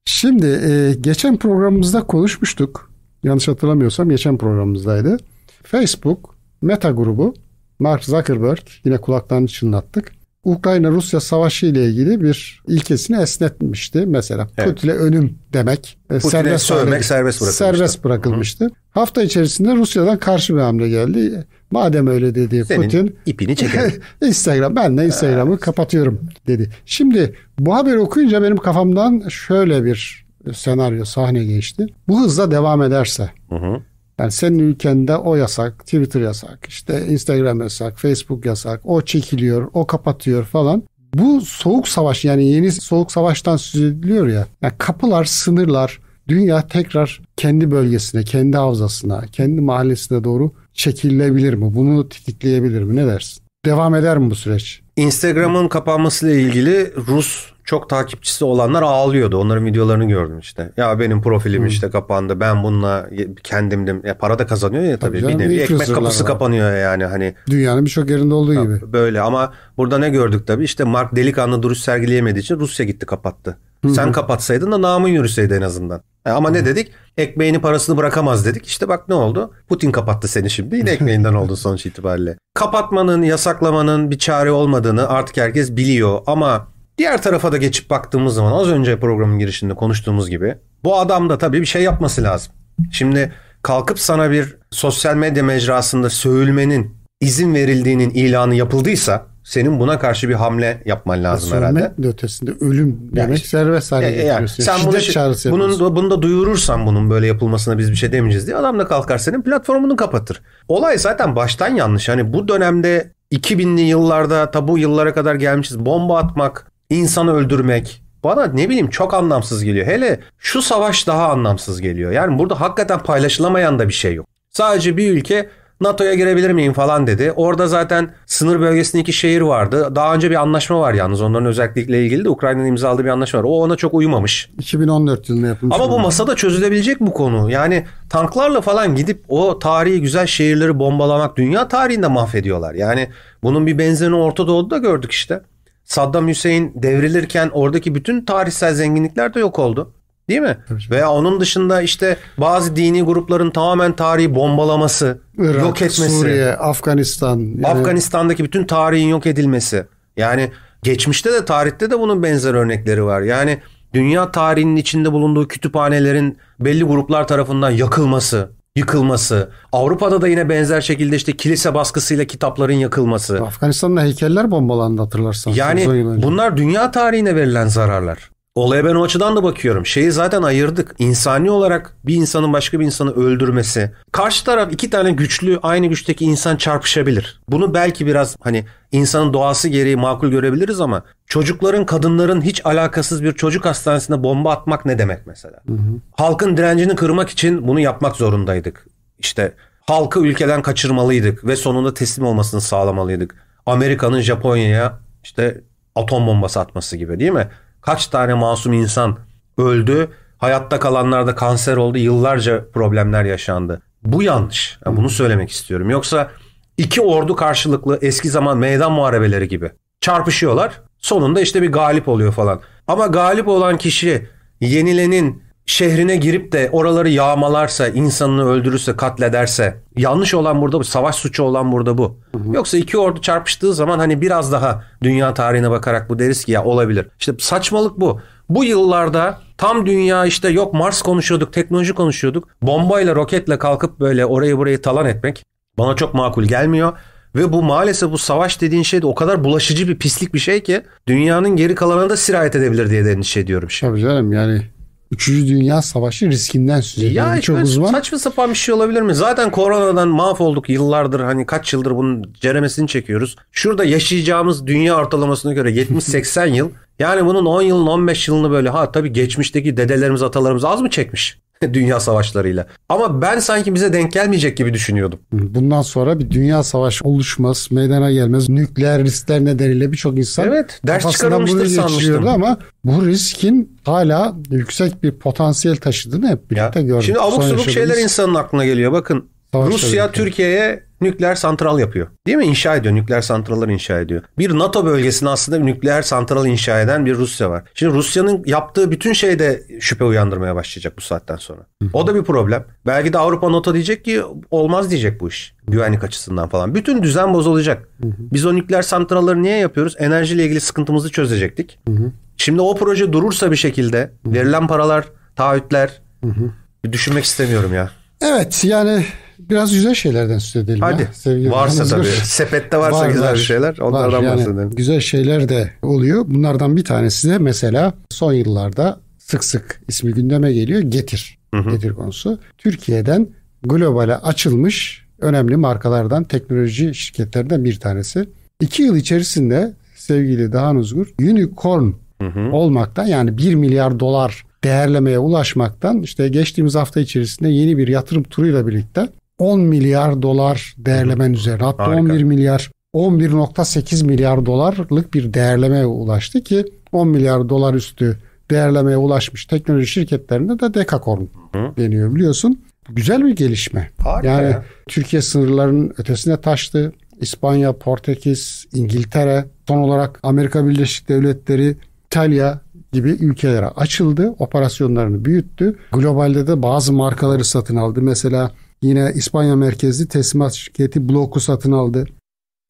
Şimdi e, geçen programımızda konuşmuştuk. Yanlış hatırlamıyorsam geçen programımızdaydı. Facebook, Meta grubu, Mark Zuckerberg yine kulaklarını çınlattık. Ukrayna-Rusya savaşı ile ilgili bir ilkesini esnetmişti. Mesela evet. Putin'e önüm demek e, Putin'e serbest sövmek serbest bırakılmıştı. Serbest bırakılmıştı. Hı. Hafta içerisinde Rusya'dan karşı bir hamle geldi. Madem öyle dedi Senin Putin. ipini çekelim. Instagram ben de Instagram'ı evet. kapatıyorum dedi. Şimdi bu haberi okuyunca benim kafamdan şöyle bir senaryo sahne geçti. Bu hızla devam ederse hı hı. Yani senin ülkende o yasak, Twitter yasak, işte Instagram yasak, Facebook yasak, o çekiliyor, o kapatıyor falan. Bu soğuk savaş yani yeni soğuk savaştan söz ediliyor ya. Yani kapılar, sınırlar, dünya tekrar kendi bölgesine, kendi havzasına, kendi mahallesine doğru çekilebilir mi? Bunu tetikleyebilir mi? Ne dersin? Devam eder mi bu süreç? Instagram'ın kapanmasıyla ilgili Rus çok takipçisi olanlar ağlıyordu. Onların videolarını gördüm işte. Ya benim profilim hmm. işte kapandı. Ben bununla kendimdim. Ya para da kazanıyor ya tabii. tabii canım, bir nevi ekmek kapısı var. kapanıyor yani hani. Dünyanın birçok yerinde olduğu ya, gibi. Böyle ama burada ne gördük tabii? İşte Mark delikanlı duruş sergileyemediği için Rusya gitti kapattı. Hı-hı. Sen kapatsaydın da namın yürüseydi en azından. E ama Hı-hı. ne dedik? Ekmeğini parasını bırakamaz dedik. İşte bak ne oldu? Putin kapattı seni şimdi. Yine ekmeğinden oldu sonuç itibariyle. Kapatmanın, yasaklamanın bir çare olmadığını artık herkes biliyor. Ama Diğer tarafa da geçip baktığımız zaman az önce programın girişinde konuştuğumuz gibi bu adam da tabii bir şey yapması lazım. Şimdi kalkıp sana bir sosyal medya mecrasında söylmenin izin verildiğinin ilanı yapıldıysa senin buna karşı bir hamle yapman lazım Sövme herhalde. Sövme ötesinde ölüm demek yani, serbest hale e, Yani, sen bunu, çağrısı bunun, yapıyorsun. bunu da duyurursan bunun böyle yapılmasına biz bir şey demeyeceğiz diye adam da kalkar senin platformunu kapatır. Olay zaten baştan yanlış. Hani bu dönemde 2000'li yıllarda tabu yıllara kadar gelmişiz. Bomba atmak, insanı öldürmek bana ne bileyim çok anlamsız geliyor. Hele şu savaş daha anlamsız geliyor. Yani burada hakikaten paylaşılamayan da bir şey yok. Sadece bir ülke NATO'ya girebilir miyim falan dedi. Orada zaten sınır bölgesinde iki şehir vardı. Daha önce bir anlaşma var yalnız onların özellikle ilgili de Ukrayna'nın imzaladığı bir anlaşma var. O ona çok uymamış. 2014 yılında yapılmış. Ama bu masada çözülebilecek bu konu. Yani tanklarla falan gidip o tarihi güzel şehirleri bombalamak dünya tarihinde mahvediyorlar. Yani bunun bir benzerini Orta Doğu'da gördük işte. Saddam Hüseyin devrilirken oradaki bütün tarihsel zenginlikler de yok oldu. Değil mi? Tabii. Veya onun dışında işte bazı dini grupların tamamen tarihi bombalaması, Irak, yok etmesi. Suriye, Afganistan. Yani... Afganistan'daki bütün tarihin yok edilmesi. Yani geçmişte de tarihte de bunun benzer örnekleri var. Yani dünya tarihinin içinde bulunduğu kütüphanelerin belli gruplar tarafından yakılması yıkılması. Avrupa'da da yine benzer şekilde işte kilise baskısıyla kitapların yakılması. Afganistan'da heykeller bombalandı hatırlarsanız. Yani bunlar dünya tarihine verilen zararlar. Olaya ben o açıdan da bakıyorum. Şeyi zaten ayırdık. İnsani olarak bir insanın başka bir insanı öldürmesi. Karşı taraf iki tane güçlü aynı güçteki insan çarpışabilir. Bunu belki biraz hani insanın doğası gereği makul görebiliriz ama çocukların kadınların hiç alakasız bir çocuk hastanesine bomba atmak ne demek mesela? Hı hı. Halkın direncini kırmak için bunu yapmak zorundaydık. İşte halkı ülkeden kaçırmalıydık ve sonunda teslim olmasını sağlamalıydık. Amerika'nın Japonya'ya işte atom bombası atması gibi değil mi? Kaç tane masum insan öldü, hayatta kalanlarda kanser oldu, yıllarca problemler yaşandı. Bu yanlış. Yani bunu söylemek istiyorum. Yoksa iki ordu karşılıklı eski zaman meydan muharebeleri gibi çarpışıyorlar. Sonunda işte bir galip oluyor falan. Ama galip olan kişi yenilenin şehrine girip de oraları yağmalarsa, insanını öldürürse, katlederse yanlış olan burada bu. Savaş suçu olan burada bu. Hı hı. Yoksa iki ordu çarpıştığı zaman hani biraz daha dünya tarihine bakarak bu deriz ki ya olabilir. İşte saçmalık bu. Bu yıllarda tam dünya işte yok Mars konuşuyorduk, teknoloji konuşuyorduk. Bombayla, roketle kalkıp böyle orayı burayı talan etmek bana çok makul gelmiyor. Ve bu maalesef bu savaş dediğin şey de o kadar bulaşıcı bir pislik bir şey ki dünyanın geri kalanına da sirayet edebilir diye de endişe ediyorum. Şimdi. Tabii canım yani Üçüncü Dünya Savaşı riskinden söz ediyor. Yani çok uzman. Saçma sapan bir şey olabilir mi? Zaten koronadan mahvolduk yıllardır. Hani kaç yıldır bunun ceremesini çekiyoruz. Şurada yaşayacağımız dünya ortalamasına göre 70-80 yıl yani bunun 10 yılın 15 yılını böyle ha tabii geçmişteki dedelerimiz atalarımız az mı çekmiş? dünya savaşlarıyla. Ama ben sanki bize denk gelmeyecek gibi düşünüyordum. Bundan sonra bir dünya savaşı oluşmaz, meydana gelmez. Nükleer riskler nedeniyle birçok insan evet, ders çıkarılmıştır sanmıştım. Ama bu riskin hala yüksek bir potansiyel taşıdığını hep birlikte ya, gördük. Şimdi abuk subuk şeyler insanın aklına geliyor. Bakın Savaş Rusya Türkiye'ye nükleer santral yapıyor. Değil mi? İnşa ediyor. Nükleer santraller inşa ediyor. Bir NATO bölgesinde aslında nükleer santral inşa eden bir Rusya var. Şimdi Rusya'nın yaptığı bütün şey de şüphe uyandırmaya başlayacak bu saatten sonra. O da bir problem. Belki de Avrupa NATO diyecek ki olmaz diyecek bu iş. Güvenlik açısından falan. Bütün düzen bozulacak. Biz o nükleer santralları niye yapıyoruz? Enerjiyle ilgili sıkıntımızı çözecektik. Şimdi o proje durursa bir şekilde verilen paralar, taahhütler bir düşünmek istemiyorum ya. Evet yani Biraz güzel şeylerden söz edelim. Hadi. Ya, sevgili varsa tabii. Sepette varsa var, güzel var, şeyler onlardan var. bahsedelim. güzel şeyler de oluyor. Bunlardan bir tanesi de mesela son yıllarda sık sık ismi gündeme geliyor. Getir. Hı hı. Getir konusu. Türkiye'den globale açılmış önemli markalardan, teknoloji şirketlerinden bir tanesi. İki yıl içerisinde sevgili Dahan Uzgur unicorn hı hı. olmaktan yani 1 milyar dolar değerlemeye ulaşmaktan işte geçtiğimiz hafta içerisinde yeni bir yatırım turuyla birlikte 10 milyar dolar değerlemen üzerine hatta Harika. 11 milyar 11.8 milyar dolarlık bir değerlemeye ulaştı ki 10 milyar dolar üstü değerlemeye ulaşmış teknoloji şirketlerinde de Dekakorn deniyor biliyorsun. Güzel bir gelişme. Harika yani Türkiye sınırlarının ötesine taştı. İspanya, Portekiz, İngiltere, son olarak Amerika Birleşik Devletleri, İtalya gibi ülkelere açıldı. Operasyonlarını büyüttü. Globalde de bazı markaları satın aldı. Mesela Yine İspanya merkezli teslimat şirketi Bloku satın aldı.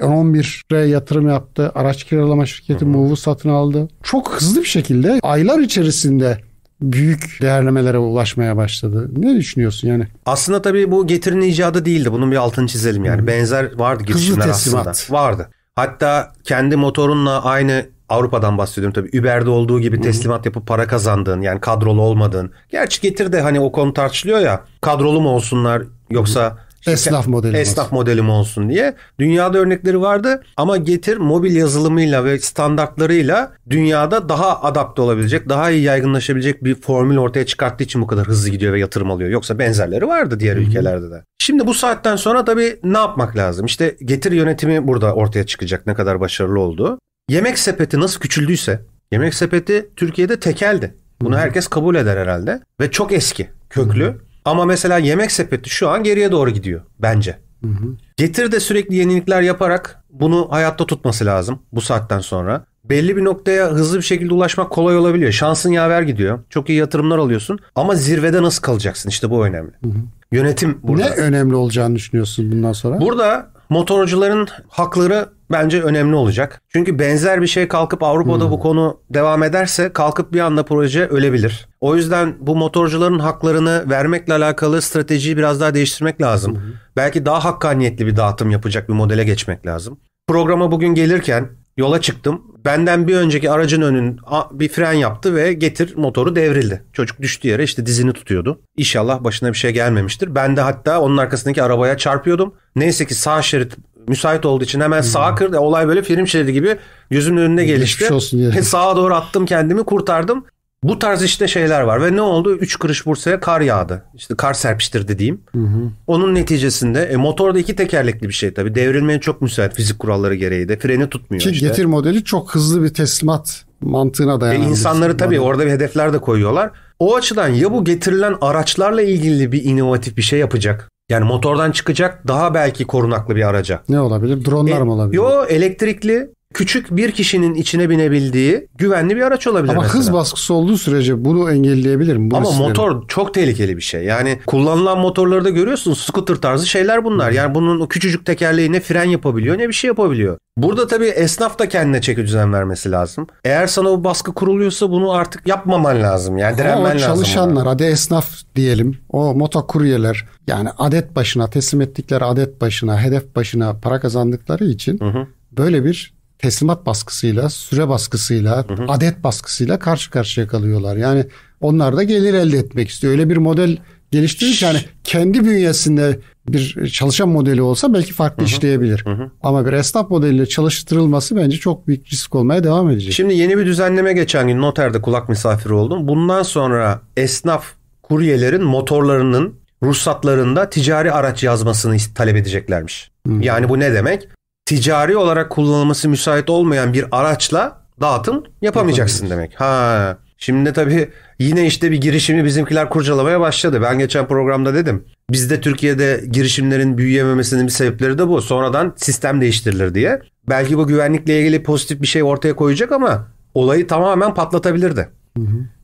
11 R yatırım yaptı. Araç kiralama şirketi Move'u satın aldı. Çok hızlı bir şekilde aylar içerisinde büyük değerlemelere ulaşmaya başladı. Ne düşünüyorsun yani? Aslında tabii bu getirinin icadı değildi. Bunun bir altını çizelim yani. Benzer vardı girişimler aslında. Vardı. Hatta kendi motorunla aynı Avrupa'dan bahsediyorum tabii. Uber'de olduğu gibi teslimat yapıp para kazandığın yani kadrolu olmadığın. Gerçi getir de hani o konu tartışılıyor ya kadrolu mu olsunlar yoksa esnaf modeli esnaf modeli mi olsun diye. Dünyada örnekleri vardı ama getir mobil yazılımıyla ve standartlarıyla dünyada daha adapte olabilecek, daha iyi yaygınlaşabilecek bir formül ortaya çıkarttığı için bu kadar hızlı gidiyor ve yatırım alıyor. Yoksa benzerleri vardı diğer Hı-hı. ülkelerde de. Şimdi bu saatten sonra tabii ne yapmak lazım? İşte getir yönetimi burada ortaya çıkacak ne kadar başarılı oldu. Yemek sepeti nasıl küçüldüyse yemek sepeti Türkiye'de tekeldi. Bunu herkes kabul eder herhalde ve çok eski, köklü. Hı-hı. Ama mesela yemek sepeti şu an geriye doğru gidiyor bence. Hı-hı. Getir de sürekli yenilikler yaparak bunu hayatta tutması lazım bu saatten sonra. Belli bir noktaya hızlı bir şekilde ulaşmak kolay olabiliyor. Şansın yaver gidiyor. Çok iyi yatırımlar alıyorsun ama zirvede nasıl kalacaksın? İşte bu önemli. Hı hı. Yönetim burada. Ne önemli olacağını düşünüyorsun bundan sonra? Burada motorcuların hakları bence önemli olacak. Çünkü benzer bir şey kalkıp Avrupa'da hmm. bu konu devam ederse kalkıp bir anda proje ölebilir. O yüzden bu motorcuların haklarını vermekle alakalı stratejiyi biraz daha değiştirmek lazım. Hmm. Belki daha hakkaniyetli bir dağıtım yapacak bir modele geçmek lazım. Programa bugün gelirken yola çıktım benden bir önceki aracın önün bir fren yaptı ve getir motoru devrildi. Çocuk düştü yere işte dizini tutuyordu. İnşallah başına bir şey gelmemiştir. Ben de hatta onun arkasındaki arabaya çarpıyordum. Neyse ki sağ şerit müsait olduğu için hemen sağ hmm. kırdı. Olay böyle film şeridi gibi gözümün önüne gelişti. Şey olsun yani. Sağa doğru attım kendimi kurtardım. Bu tarz işte şeyler var ve ne oldu? üç kırış Bursa'ya kar yağdı. İşte kar serpiştir dediğim Hı hı. Onun neticesinde e, motor da iki tekerlekli bir şey tabii. Devrilmeye çok müsait fizik kuralları gereği de. Freni tutmuyor Ki işte. getir modeli çok hızlı bir teslimat mantığına dayanıyor. E, insanları tabii model. orada bir hedefler de koyuyorlar. O açıdan ya bu getirilen araçlarla ilgili bir inovatif bir şey yapacak. Yani motordan çıkacak daha belki korunaklı bir araca. Ne olabilir? Dronlar e, mı olabilir? Yo elektrikli küçük bir kişinin içine binebildiği güvenli bir araç olabilir Ama mesela. hız baskısı olduğu sürece bunu engelleyebilir mi? Ama motor derim. çok tehlikeli bir şey. Yani kullanılan motorları da görüyorsunuz. Scooter tarzı şeyler bunlar. Yani bunun o küçücük tekerleği ne fren yapabiliyor ne bir şey yapabiliyor. Burada tabii esnaf da kendine çeki düzen vermesi lazım. Eğer sana bu baskı kuruluyorsa bunu artık yapmaman lazım. Yani direnmen lazım. çalışanlar hadi esnaf diyelim. O motokuryeler yani adet başına teslim ettikleri adet başına hedef başına para kazandıkları için hı hı. böyle bir teslimat baskısıyla, süre baskısıyla, hı hı. adet baskısıyla karşı karşıya kalıyorlar. Yani onlar da gelir elde etmek istiyor. Öyle bir model geliştirir ki yani kendi bünyesinde bir çalışan modeli olsa belki farklı hı hı. işleyebilir. Hı hı. Ama bir esnaf modeliyle çalıştırılması bence çok büyük risk olmaya devam edecek. Şimdi yeni bir düzenleme geçen gün noterde kulak misafiri oldum. Bundan sonra esnaf kuryelerin motorlarının ruhsatlarında ticari araç yazmasını talep edeceklermiş. Hı. Hmm. Yani bu ne demek? ticari olarak kullanılması müsait olmayan bir araçla dağıtım yapamayacaksın demek. Ha. Şimdi tabii yine işte bir girişimi bizimkiler kurcalamaya başladı. Ben geçen programda dedim. Bizde Türkiye'de girişimlerin büyüyememesinin bir sebepleri de bu. Sonradan sistem değiştirilir diye. Belki bu güvenlikle ilgili pozitif bir şey ortaya koyacak ama olayı tamamen patlatabilirdi.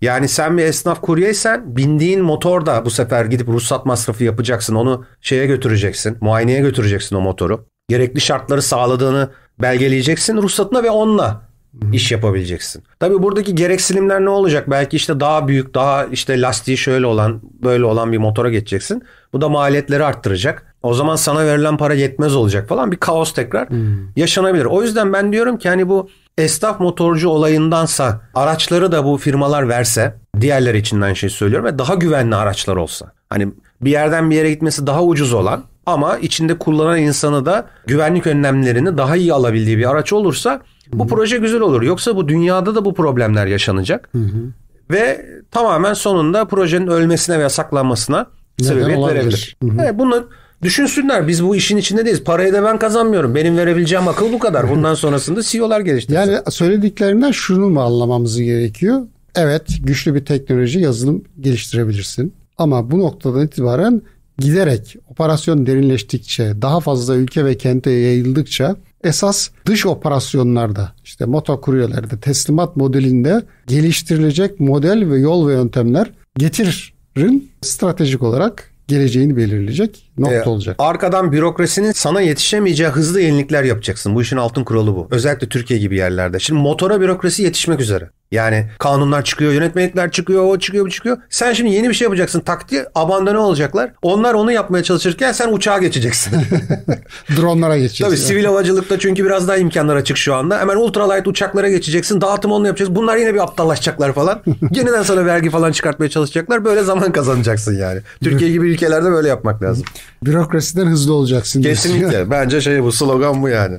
Yani sen bir esnaf kuryeysen bindiğin motor da bu sefer gidip ruhsat masrafı yapacaksın. Onu şeye götüreceksin. Muayeneye götüreceksin o motoru gerekli şartları sağladığını belgeleyeceksin ruhsatına ve onunla iş yapabileceksin. Tabii buradaki gereksinimler ne olacak? Belki işte daha büyük, daha işte lastiği şöyle olan, böyle olan bir motora geçeceksin. Bu da maliyetleri arttıracak. O zaman sana verilen para yetmez olacak falan bir kaos tekrar hmm. yaşanabilir. O yüzden ben diyorum ki hani bu esnaf motorcu olayındansa araçları da bu firmalar verse diğerleri içinden şey söylüyorum ve daha güvenli araçlar olsa. Hani bir yerden bir yere gitmesi daha ucuz olan ama içinde kullanan insanı da güvenlik önlemlerini daha iyi alabildiği bir araç olursa bu hı proje güzel olur. Yoksa bu dünyada da bu problemler yaşanacak. Hı-hı. Ve tamamen sonunda projenin ölmesine ve yasaklanmasına Neden sebebiyet olabilir? verebilir. Hı-hı. Evet, bunun Düşünsünler biz bu işin içinde değiliz. Parayı da ben kazanmıyorum. Benim verebileceğim akıl bu kadar. Bundan sonrasında CEO'lar geliştirsin. Yani söylediklerinden şunu mu anlamamız gerekiyor? Evet güçlü bir teknoloji yazılım geliştirebilirsin. Ama bu noktadan itibaren giderek operasyon derinleştikçe, daha fazla ülke ve kente yayıldıkça esas dış operasyonlarda işte motokuryelerde teslimat modelinde geliştirilecek model ve yol ve yöntemler getirin stratejik olarak geleceğini belirleyecek nokta ee, olacak. Arkadan bürokrasinin sana yetişemeyeceği hızlı yenilikler yapacaksın. Bu işin altın kuralı bu. Özellikle Türkiye gibi yerlerde. Şimdi motora bürokrasi yetişmek üzere. Yani kanunlar çıkıyor, yönetmelikler çıkıyor, o çıkıyor, bu çıkıyor. Sen şimdi yeni bir şey yapacaksın taktiği. Abanda ne olacaklar? Onlar onu yapmaya çalışırken sen uçağa geçeceksin. Dronlara geçeceksin. Tabii sivil havacılıkta çünkü biraz daha imkanlar açık şu anda. Hemen ultralight uçaklara geçeceksin. Dağıtım onu yapacağız. Bunlar yine bir aptallaşacaklar falan. Yeniden sana vergi falan çıkartmaya çalışacaklar. Böyle zaman kazanacaksın yani. Türkiye gibi ülkelerde böyle yapmak lazım. Bürokrasiden hızlı olacaksın. Kesinlikle. Diyorsun. Bence şey bu slogan bu yani.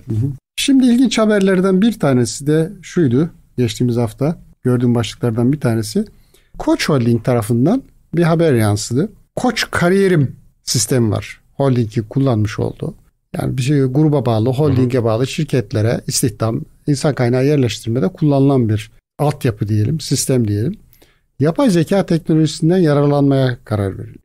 Şimdi ilginç haberlerden bir tanesi de şuydu. Geçtiğimiz hafta gördüğüm başlıklardan bir tanesi. Koç Holding tarafından bir haber yansıdı. Koç kariyerim sistemi var. Holding'i kullanmış oldu. Yani bir şey gruba bağlı, holdinge bağlı şirketlere istihdam, insan kaynağı yerleştirmede kullanılan bir altyapı diyelim, sistem diyelim. Yapay zeka teknolojisinden yararlanmaya karar verildi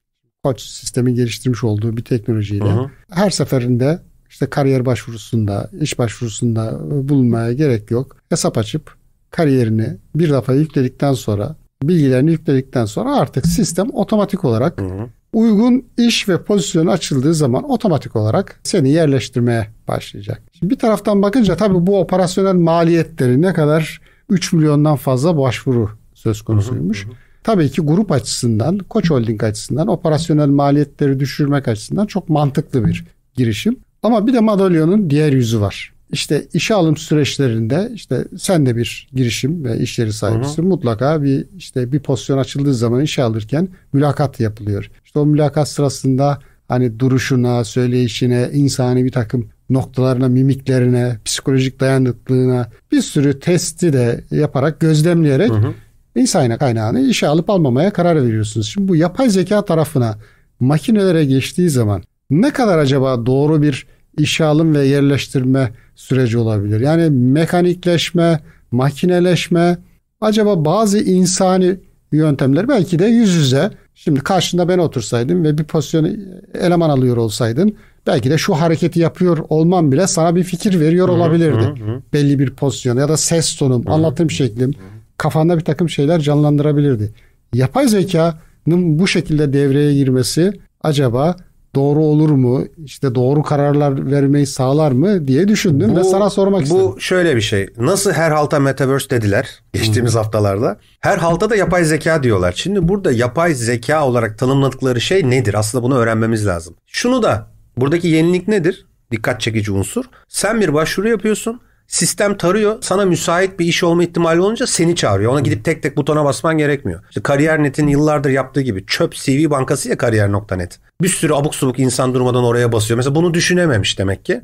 koç sistemi geliştirmiş olduğu bir teknolojiyle hı her seferinde işte kariyer başvurusunda, iş başvurusunda bulunmaya gerek yok. Hesap açıp kariyerini bir defa yükledikten sonra, bilgilerini yükledikten sonra artık sistem otomatik olarak hı uygun iş ve pozisyon açıldığı zaman otomatik olarak seni yerleştirmeye başlayacak. Şimdi bir taraftan bakınca tabii bu operasyonel maliyetleri ne kadar 3 milyondan fazla başvuru söz konusuymuş. Hı tabii ki grup açısından, Koç Holding açısından, operasyonel maliyetleri düşürmek açısından çok mantıklı bir girişim. Ama bir de madalyonun diğer yüzü var. İşte işe alım süreçlerinde işte sen de bir girişim ve iş yeri sahibisin. Hı hı. Mutlaka bir işte bir pozisyon açıldığı zaman işe alırken mülakat yapılıyor. İşte o mülakat sırasında hani duruşuna, söyleyişine, insani bir takım noktalarına, mimiklerine, psikolojik dayanıklılığına bir sürü testi de yaparak gözlemleyerek hı hı insayna kaynağını işe alıp almamaya karar veriyorsunuz. Şimdi bu yapay zeka tarafına makinelere geçtiği zaman ne kadar acaba doğru bir işe alım ve yerleştirme süreci olabilir? Yani mekanikleşme, makineleşme, acaba bazı insani yöntemler belki de yüz yüze şimdi karşında ben otursaydım ve bir pozisyon e, eleman alıyor olsaydın belki de şu hareketi yapıyor olmam bile sana bir fikir veriyor olabilirdi. Hı hı hı. Belli bir pozisyon ya da ses tonum, anlatım şeklim kafanda bir takım şeyler canlandırabilirdi. Yapay zekanın bu şekilde devreye girmesi acaba doğru olur mu? İşte doğru kararlar vermeyi sağlar mı diye düşündüm bu, ve sana sormak bu istedim. Bu şöyle bir şey. Nasıl her halta metaverse dediler geçtiğimiz haftalarda. Her halta da yapay zeka diyorlar. Şimdi burada yapay zeka olarak tanımladıkları şey nedir? Aslında bunu öğrenmemiz lazım. Şunu da buradaki yenilik nedir? Dikkat çekici unsur. Sen bir başvuru yapıyorsun Sistem tarıyor. Sana müsait bir iş olma ihtimali olunca seni çağırıyor. Ona gidip tek tek butona basman gerekmiyor. İşte Kariyer.net'in yıllardır yaptığı gibi çöp CV bankası ya Kariyer.net. Bir sürü abuk subuk insan durmadan oraya basıyor. Mesela bunu düşünememiş demek ki.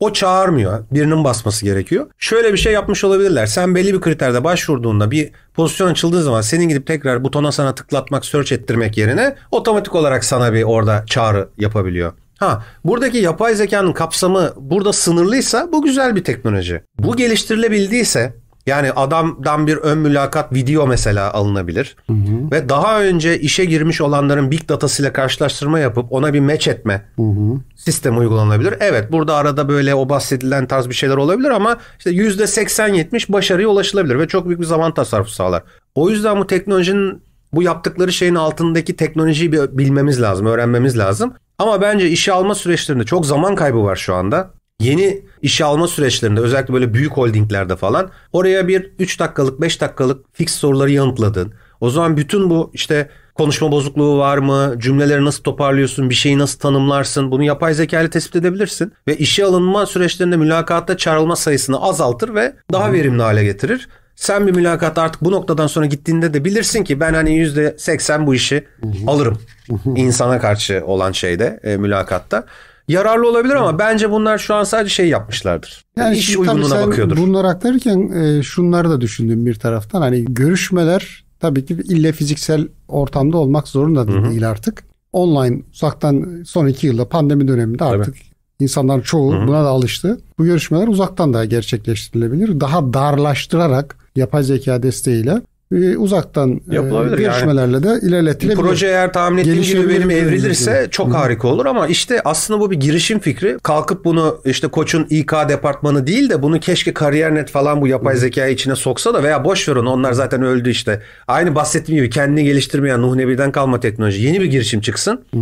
O çağırmıyor. Birinin basması gerekiyor. Şöyle bir şey yapmış olabilirler. Sen belli bir kriterde başvurduğunda bir pozisyon açıldığı zaman senin gidip tekrar butona sana tıklatmak, search ettirmek yerine otomatik olarak sana bir orada çağrı yapabiliyor. Ha, buradaki yapay zekanın kapsamı burada sınırlıysa bu güzel bir teknoloji. Bu geliştirilebildiyse yani adamdan bir ön mülakat video mesela alınabilir. Hı hı. Ve daha önce işe girmiş olanların big datasıyla karşılaştırma yapıp ona bir match etme hı hı. sistemi uygulanabilir. Evet burada arada böyle o bahsedilen tarz bir şeyler olabilir ama işte %80-70 başarıya ulaşılabilir ve çok büyük bir zaman tasarrufu sağlar. O yüzden bu teknolojinin bu yaptıkları şeyin altındaki teknolojiyi bilmemiz lazım, öğrenmemiz lazım. Ama bence işe alma süreçlerinde çok zaman kaybı var şu anda. Yeni işe alma süreçlerinde özellikle böyle büyük holdinglerde falan oraya bir 3 dakikalık 5 dakikalık fix soruları yanıtladın. O zaman bütün bu işte konuşma bozukluğu var mı? Cümleleri nasıl toparlıyorsun? Bir şeyi nasıl tanımlarsın? Bunu yapay zeka ile tespit edebilirsin. Ve işe alınma süreçlerinde mülakatta çağrılma sayısını azaltır ve daha verimli hale getirir. Sen bir mülakat artık bu noktadan sonra gittiğinde de bilirsin ki ben hani yüzde seksen bu işi alırım. insana karşı olan şeyde e, mülakatta. Yararlı olabilir ama bence bunlar şu an sadece şey yapmışlardır. Yani iş uygunluğuna bakıyordur. Bunları aktarırken e, şunları da düşündüm bir taraftan. Hani görüşmeler tabii ki ille fiziksel ortamda olmak zorunda değil artık. Online uzaktan son iki yılda pandemi döneminde artık tabii. insanların çoğu Hı-hı. buna da alıştı. Bu görüşmeler uzaktan da gerçekleştirilebilir. Daha darlaştırarak yapay zeka desteğiyle e, uzaktan e, yapılabilir görüşmelerle yani. de ilerletilebilir. Proje eğer tahmin ettiğim gibi benim evrilirse gibi. çok Hı. harika olur ama işte aslında bu bir girişim fikri. Kalkıp bunu işte koçun İK departmanı değil de bunu keşke kariyer.net falan bu yapay zeka içine soksa da veya boş ver onlar zaten öldü işte. Aynı bahsettiğim gibi kendini geliştirmeyen Nuh Nebi'den kalma teknoloji yeni bir girişim çıksın. Hı.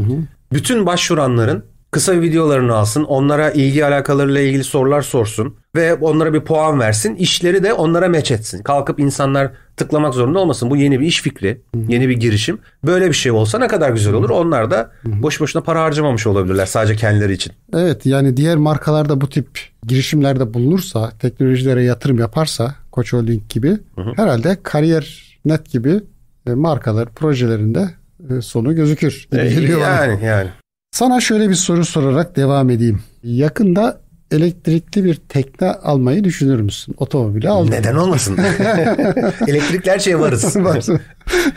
Bütün başvuranların kısa videolarını alsın, onlara ilgi alakalarıyla ilgili sorular sorsun ve onlara bir puan versin. İşleri de onlara meç etsin. Kalkıp insanlar tıklamak zorunda olmasın. Bu yeni bir iş fikri, yeni bir girişim. Böyle bir şey olsa ne kadar güzel olur. Onlar da boş boşuna para harcamamış olabilirler sadece kendileri için. Evet yani diğer markalarda bu tip girişimlerde bulunursa, teknolojilere yatırım yaparsa Koç Holding gibi hı hı. herhalde kariyer net gibi e, markalar projelerinde e, sonu gözükür. Gibi e, yani bana. yani. Sana şöyle bir soru sorarak devam edeyim. Yakında elektrikli bir tekne almayı düşünür müsün? Otomobili al. Neden olmasın? elektrikli her şeye varız.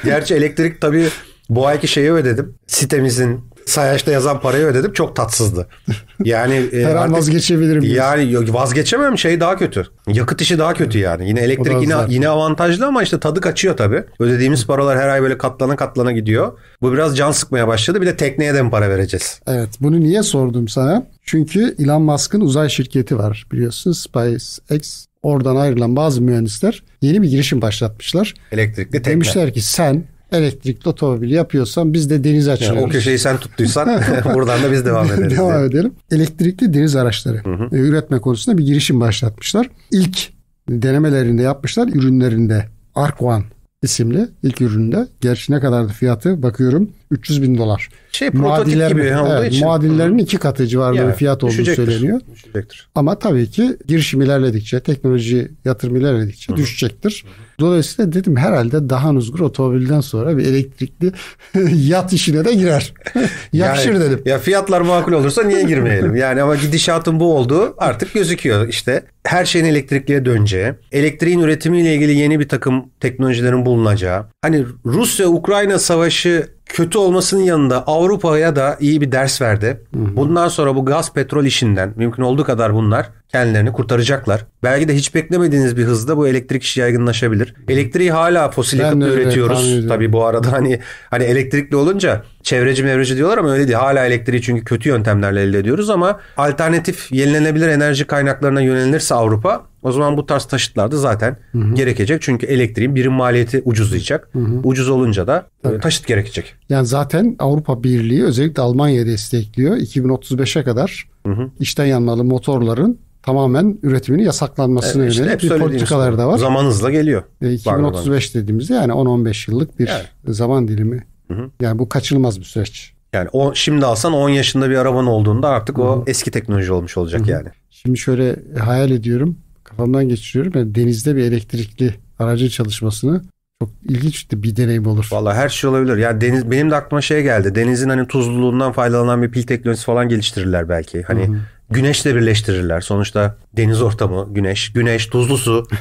Gerçi elektrik tabii bu ayki şeyi ödedim. Sitemizin sayaçta yazan parayı ödedim. Çok tatsızdı. Yani e, her an vazgeçebilirim. Yani diyorsun. vazgeçemem şey daha kötü. Yakıt işi daha kötü yani. Yine elektrik yine yine avantajlı ama işte tadı kaçıyor tabii. Ödediğimiz paralar her ay böyle katlana katlana gidiyor. Bu biraz can sıkmaya başladı. Bir de tekneye de mi para vereceğiz? Evet. Bunu niye sordum sana? Çünkü Elon Musk'ın uzay şirketi var biliyorsunuz SpaceX. Oradan ayrılan bazı mühendisler yeni bir girişim başlatmışlar. Elektrikli tekne. Demişler ki sen elektrikli otomobil yapıyorsan biz de deniz açıyoruz. Yani o köşeyi sen tuttuysan buradan da biz devam ederiz. devam edelim. Elektrikli deniz araçları hı hı. E, üretme konusunda bir girişim başlatmışlar. İlk denemelerinde yapmışlar ürünlerinde Arc One isimli ilk üründe. Gerçi ne kadardı fiyatı bakıyorum. 300 bin dolar. Şey Muadiller, gibi evet, olduğu için. Muadillerin iki katı civarında yani, bir fiyat olduğu düşecektir, söyleniyor. Düşecektir. Ama tabii ki girişim ilerledikçe, teknoloji yatırım ilerledikçe Hı-hı. düşecektir. Hı-hı. Dolayısıyla dedim herhalde daha nuzgur otomobilden sonra bir elektrikli yat işine de girer. Yakışır yani, dedim. Ya fiyatlar makul olursa niye girmeyelim? Yani ama gidişatın bu olduğu artık gözüküyor işte. Her şeyin elektrikliye döneceği, elektriğin üretimiyle ilgili yeni bir takım teknolojilerin bulunacağı. Hani Rusya-Ukrayna savaşı kötü olmasının yanında Avrupa'ya da iyi bir ders verdi. Hı-hı. Bundan sonra bu gaz petrol işinden mümkün olduğu kadar bunlar kendilerini kurtaracaklar. Belki de hiç beklemediğiniz bir hızda bu elektrik işi yaygınlaşabilir. Elektriği hala fosil yakıtla üretiyoruz. Tabii bu arada hani hani elektrikli olunca çevreci mevreci diyorlar ama öyle değil. Hala elektriği çünkü kötü yöntemlerle elde ediyoruz ama alternatif yenilenebilir enerji kaynaklarına yönelirse Avrupa o zaman bu tarz taşıtlar da zaten hı hı. gerekecek. Çünkü elektriğin birim maliyeti ucuzlayacak. Hı hı. Ucuz olunca da e, Tabii. taşıt gerekecek. Yani zaten Avrupa Birliği özellikle Almanya destekliyor. 2035'e kadar hı hı. içten yanmalı motorların tamamen üretimini yasaklanmasına evet, işte yönelik bir politikalar da var. Zaman hızla geliyor. E, 2035 dediğimizde yani 10-15 yıllık bir yani. zaman dilimi. Hı hı. Yani bu kaçınılmaz bir süreç. Yani o şimdi alsan 10 yaşında bir araban olduğunda artık Hı-hı. o eski teknoloji olmuş olacak Hı-hı. yani. Şimdi şöyle hayal ediyorum kafamdan geçiriyorum. Yani denizde bir elektrikli aracın çalışmasını çok ilginç bir deneyim olur. Valla her şey olabilir. Ya deniz benim de aklıma şey geldi. Denizin hani tuzluluğundan faydalanan bir pil teknolojisi falan geliştirirler belki. Hani Hı-hı. güneşle birleştirirler. Sonuçta deniz ortamı, güneş, güneş, tuzlu su.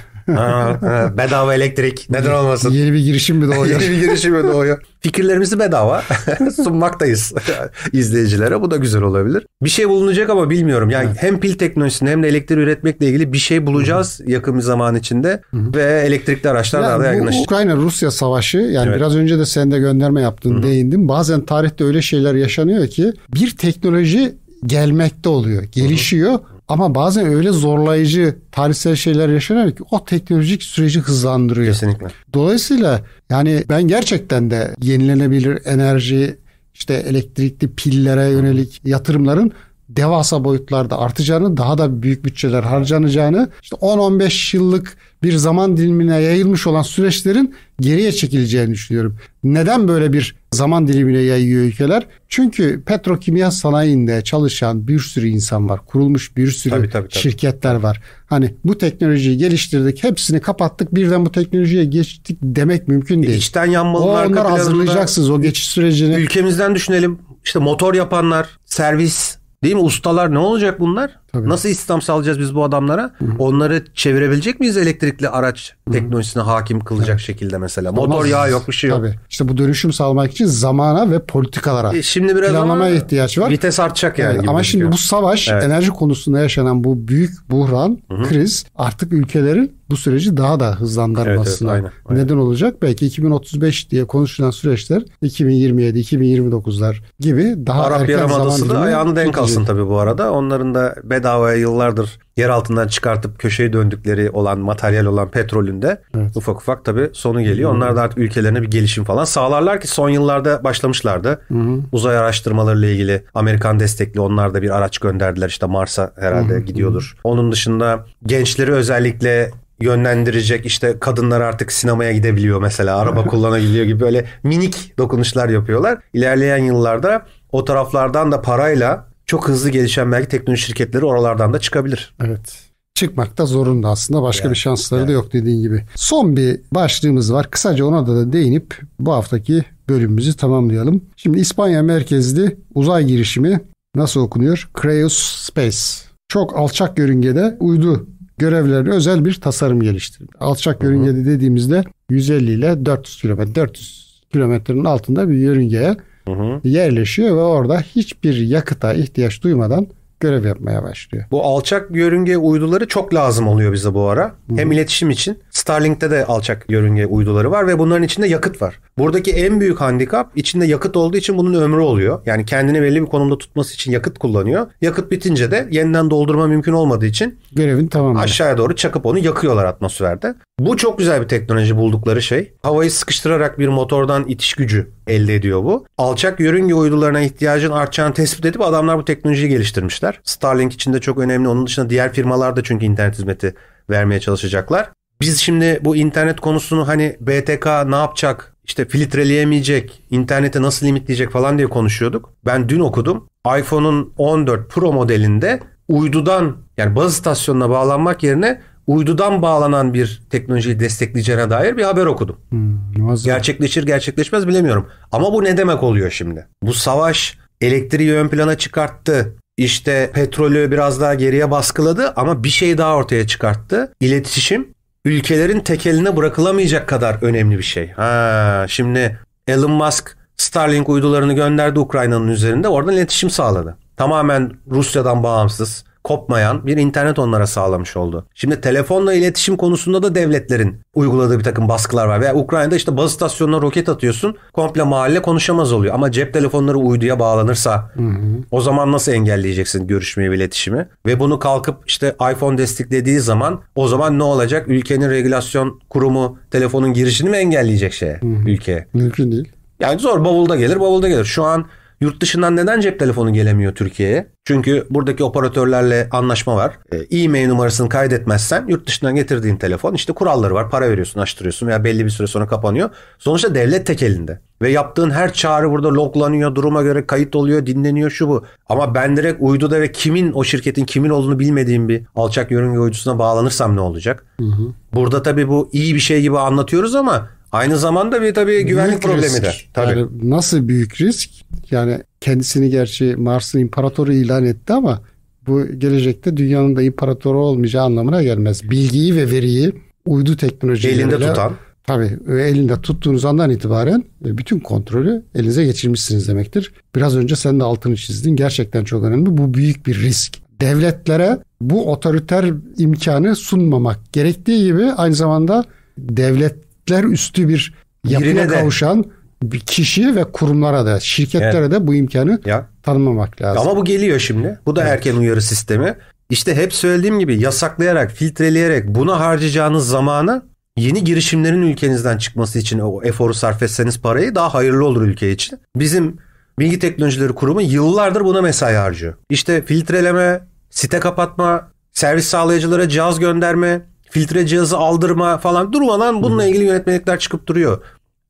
bedava elektrik. Neden olmasın? Yeni bir girişim mi doğuyor? Yeni bir girişim mi doğuyor? Fikirlerimizi bedava sunmaktayız izleyicilere. Bu da güzel olabilir. Bir şey bulunacak ama bilmiyorum. Yani hem pil teknolojisini hem de elektrik üretmekle ilgili bir şey bulacağız yakın bir zaman içinde ve elektrikli araçlar yani daha da Ukrayna Rusya savaşı yani evet. biraz önce de sen de gönderme yaptın, hı Bazen tarihte öyle şeyler yaşanıyor ki bir teknoloji gelmekte oluyor, gelişiyor. Hı-hı. Ama bazen öyle zorlayıcı tarihsel şeyler yaşanıyor ki o teknolojik süreci hızlandırıyor. Kesinlikle. Dolayısıyla yani ben gerçekten de yenilenebilir enerji işte elektrikli pillere yönelik yatırımların devasa boyutlarda artacağını, daha da büyük bütçeler harcanacağını, işte 10-15 yıllık bir zaman dilimine yayılmış olan süreçlerin geriye çekileceğini düşünüyorum. Neden böyle bir zaman dilimine yayıyor ülkeler? Çünkü petrokimya sanayinde çalışan bir sürü insan var. Kurulmuş bir sürü tabii, tabii, tabii. şirketler var. Hani bu teknolojiyi geliştirdik, hepsini kapattık, birden bu teknolojiye geçtik demek mümkün e, değil. İçten içten yanmalılar. onlar hazırlayacaksınız o geçiş sürecini. Ülkemizden düşünelim. İşte motor yapanlar, servis Değil mi? Ustalar ne olacak bunlar? Tabii. Nasıl istihdam sağlayacağız biz bu adamlara? Hı-hı. Onları çevirebilecek miyiz elektrikli araç Hı-hı. teknolojisine hakim kılacak evet. şekilde mesela? Motor Olmaz. yağı yok bir şey yok. Tabii. İşte bu dönüşüm sağlamak için zamana ve politikalara e şimdi biraz planlamaya ihtiyaç var. Vites artacak yani. Evet. Ama şimdi bu savaş evet. enerji konusunda yaşanan bu büyük buhran, Hı-hı. kriz artık ülkelerin bu süreci daha da hızlandırmasına evet, evet, aynen, aynen. neden olacak. Belki 2035 diye konuşulan süreçler 2027, 2029'lar gibi daha Arap erken zaman da ayağını denk alsın tabii bu arada. Onların da bedava bedavaya yıllardır yer altından çıkartıp köşeye döndükleri olan materyal olan petrolünde evet. ufak ufak tabii sonu geliyor. hı Onlar da artık ülkelerine bir gelişim falan sağlarlar ki son yıllarda başlamışlardı. Hı-hı. Uzay araştırmalarıyla ilgili Amerikan destekli onlar da bir araç gönderdiler işte Mars'a herhalde Hı-hı. gidiyordur. Onun dışında gençleri özellikle yönlendirecek işte kadınlar artık sinemaya gidebiliyor mesela araba kullanabiliyor gibi böyle minik dokunuşlar yapıyorlar. İlerleyen yıllarda o taraflardan da parayla çok hızlı gelişen belki teknoloji şirketleri oralardan da çıkabilir. Evet. Çıkmak da zorunda aslında. Başka yani, bir şansları yani. da yok dediğin gibi. Son bir başlığımız var. Kısaca ona da, değinip bu haftaki bölümümüzü tamamlayalım. Şimdi İspanya merkezli uzay girişimi nasıl okunuyor? Creus Space. Çok alçak yörüngede uydu görevlerine özel bir tasarım geliştirdi. Alçak yörüngede dediğimizde 150 ile 400 kilometre, 400 kilometrenin altında bir yörüngeye hı hı. yerleşiyor ve orada hiçbir yakıta ihtiyaç duymadan görev yapmaya başlıyor. Bu alçak yörünge uyduları çok lazım oluyor bize bu ara. Hmm. Hem iletişim için Starlink'te de alçak yörünge uyduları var ve bunların içinde yakıt var. Buradaki en büyük handikap içinde yakıt olduğu için bunun ömrü oluyor. Yani kendini belli bir konumda tutması için yakıt kullanıyor. Yakıt bitince de yeniden doldurma mümkün olmadığı için görevin tamamı aşağıya doğru çakıp onu yakıyorlar atmosferde. Bu çok güzel bir teknoloji buldukları şey. Havayı sıkıştırarak bir motordan itiş gücü elde ediyor bu. Alçak yörünge uydularına ihtiyacın artacağını tespit edip adamlar bu teknolojiyi geliştirmişler. Starlink için de çok önemli. Onun dışında diğer firmalar da çünkü internet hizmeti vermeye çalışacaklar. Biz şimdi bu internet konusunu hani BTK ne yapacak, işte filtreleyemeyecek, internete nasıl limitleyecek falan diye konuşuyorduk. Ben dün okudum. iPhone'un 14 Pro modelinde uydudan yani baz istasyonuna bağlanmak yerine uydudan bağlanan bir teknolojiyi destekleyeceğine dair bir haber okudum. Hmm, Gerçekleşir gerçekleşmez bilemiyorum. Ama bu ne demek oluyor şimdi? Bu savaş elektriği ön plana çıkarttı. İşte petrolü biraz daha geriye baskıladı ama bir şey daha ortaya çıkarttı. İletişim ülkelerin tekeline bırakılamayacak kadar önemli bir şey. Ha, şimdi Elon Musk Starlink uydularını gönderdi Ukrayna'nın üzerinde. Oradan iletişim sağladı. Tamamen Rusya'dan bağımsız kopmayan bir internet onlara sağlamış oldu. Şimdi telefonla iletişim konusunda da devletlerin uyguladığı bir takım baskılar var. Veya Ukrayna'da işte bazı stasyonuna roket atıyorsun komple mahalle konuşamaz oluyor. Ama cep telefonları uyduya bağlanırsa hı hı. o zaman nasıl engelleyeceksin görüşmeyi ve iletişimi? Ve bunu kalkıp işte iPhone desteklediği zaman o zaman ne olacak? Ülkenin regülasyon kurumu telefonun girişini mi engelleyecek şeye hı hı. ülkeye? Mümkün değil. Yani zor bavulda gelir bavulda gelir. Şu an Yurt dışından neden cep telefonu gelemiyor Türkiye'ye? Çünkü buradaki operatörlerle anlaşma var. E, e-mail numarasını kaydetmezsen yurt dışından getirdiğin telefon işte kuralları var. Para veriyorsun, açtırıyorsun veya belli bir süre sonra kapanıyor. Sonuçta devlet tek elinde. Ve yaptığın her çağrı burada loglanıyor, duruma göre kayıt oluyor, dinleniyor şu bu. Ama ben direkt uyduda ve kimin o şirketin kimin olduğunu bilmediğim bir alçak yörünge uydusuna bağlanırsam ne olacak? Hı hı. Burada tabii bu iyi bir şey gibi anlatıyoruz ama Aynı zamanda bir tabii büyük güvenlik risk. problemi de. Tabii. Yani nasıl büyük risk? Yani kendisini gerçi Mars'ın imparatoru ilan etti ama bu gelecekte dünyanın da imparatoru olmayacağı anlamına gelmez. Bilgiyi ve veriyi uydu teknolojileriyle elinde tutan Tabii e, elinde tuttuğunuz andan itibaren e, bütün kontrolü elinize geçirmişsiniz demektir. Biraz önce sen de altını çizdin. Gerçekten çok önemli. Bu büyük bir risk. Devletlere bu otoriter imkanı sunmamak gerektiği gibi aynı zamanda devlet örgütler üstü bir yapıya Birine kavuşan bir kişi ve kurumlara da şirketlere evet. de bu imkanı ya. tanımamak lazım. Ama bu geliyor şimdi. Bu da evet. erken uyarı sistemi. İşte hep söylediğim gibi yasaklayarak, filtreleyerek buna harcayacağınız zamanı yeni girişimlerin ülkenizden çıkması için o eforu sarf etseniz parayı daha hayırlı olur ülke için. Bizim Bilgi Teknolojileri Kurumu yıllardır buna mesai harcıyor. İşte filtreleme, site kapatma, servis sağlayıcılara cihaz gönderme, filtre cihazı aldırma falan durmadan bununla ilgili yönetmelikler çıkıp duruyor.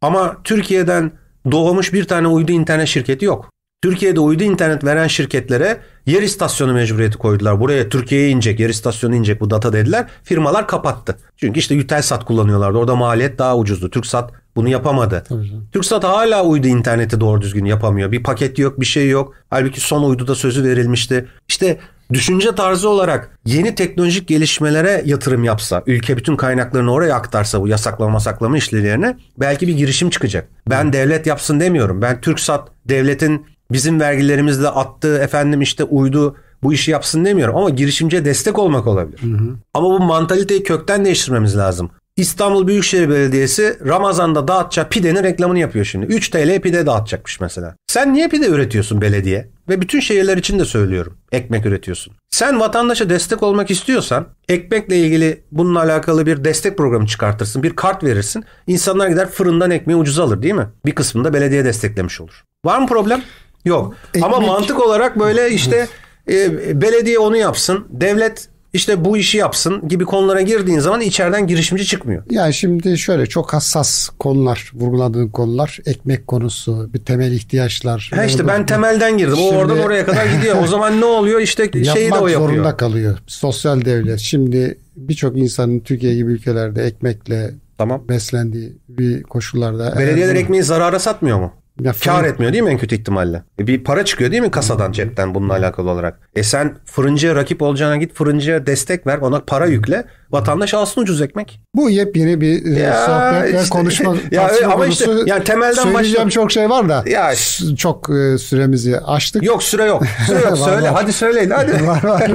Ama Türkiye'den doğmuş bir tane uydu internet şirketi yok. Türkiye'de uydu internet veren şirketlere yer istasyonu mecburiyeti koydular. Buraya Türkiye'ye inecek, yer istasyonu inecek bu data dediler. Firmalar kapattı. Çünkü işte Utelsat kullanıyorlardı. Orada maliyet daha ucuzdu. Türksat bunu yapamadı. Tabii. Türksat hala uydu interneti doğru düzgün yapamıyor. Bir paket yok, bir şey yok. Halbuki son uyduda sözü verilmişti. İşte düşünce tarzı olarak yeni teknolojik gelişmelere yatırım yapsa, ülke bütün kaynaklarını oraya aktarsa bu yasaklama saklama işlerine belki bir girişim çıkacak. Ben devlet yapsın demiyorum. Ben TürkSat devletin bizim vergilerimizle attığı efendim işte uydu bu işi yapsın demiyorum ama girişimciye destek olmak olabilir. Hı hı. Ama bu mantaliteyi kökten değiştirmemiz lazım. İstanbul Büyükşehir Belediyesi Ramazan'da dağıtacağı pidenin reklamını yapıyor şimdi. 3 TL pide dağıtacakmış mesela. Sen niye pide üretiyorsun belediye? Ve bütün şehirler için de söylüyorum. Ekmek üretiyorsun. Sen vatandaşa destek olmak istiyorsan ekmekle ilgili bununla alakalı bir destek programı çıkartırsın. Bir kart verirsin. İnsanlar gider fırından ekmeği ucuz alır değil mi? Bir kısmını da belediye desteklemiş olur. Var mı problem? Yok. Ekmek... Ama mantık olarak böyle işte e, belediye onu yapsın. Devlet işte bu işi yapsın gibi konulara girdiğin zaman içeriden girişimci çıkmıyor. Yani şimdi şöyle çok hassas konular, vurguladığın konular, ekmek konusu, bir temel ihtiyaçlar. Ha işte ben temelden girdim. Şimdi... O oradan oraya kadar gidiyor. O zaman ne oluyor? İşte şeyi de o yapıyor. zorunda kalıyor. Sosyal devlet. Şimdi birçok insanın Türkiye gibi ülkelerde ekmekle Tamam. beslendiği bir koşullarda. Belediyeler eğer... ekmeği zarara satmıyor mu? Ya Kar etmiyor değil mi en kötü ihtimalle? E, bir para çıkıyor değil mi kasadan cepten bununla alakalı olarak? E sen fırıncıya rakip olacağına git fırıncıya destek ver ona para yükle. Vatandaş alsın ucuz ekmek. Bu yepyeni bir e, ya sohbet işte, ve konuşma ya ama işte, yani temelden başlayacağım çok şey var da ya işte, çok e, süremizi aştık. Yok süre yok. Süre yok söyle hadi söyleyin hadi. var var.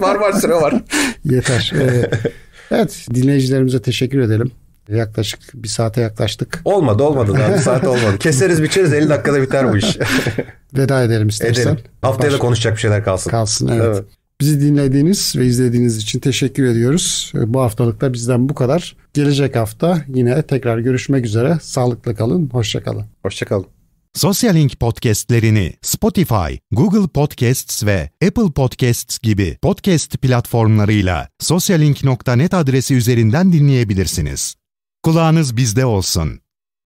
var var süre var. Yeter. evet dinleyicilerimize teşekkür edelim. Yaklaşık bir saate yaklaştık. Olmadı olmadı daha bir saat olmadı. Keseriz biçeriz 50 dakikada biter bu iş. Veda ederim istersen. Edelim. Haftaya Başka. da konuşacak bir şeyler kalsın. Kalsın evet. evet. Bizi dinlediğiniz ve izlediğiniz için teşekkür ediyoruz. Bu haftalıkta bizden bu kadar. Gelecek hafta yine tekrar görüşmek üzere. Sağlıklı kalın, hoşçakalın. Hoşçakalın. Sosyal Link podcastlerini Spotify, Google Podcasts ve Apple Podcasts gibi podcast platformlarıyla sosyallink.net adresi üzerinden dinleyebilirsiniz. Kulağınız bizde olsun.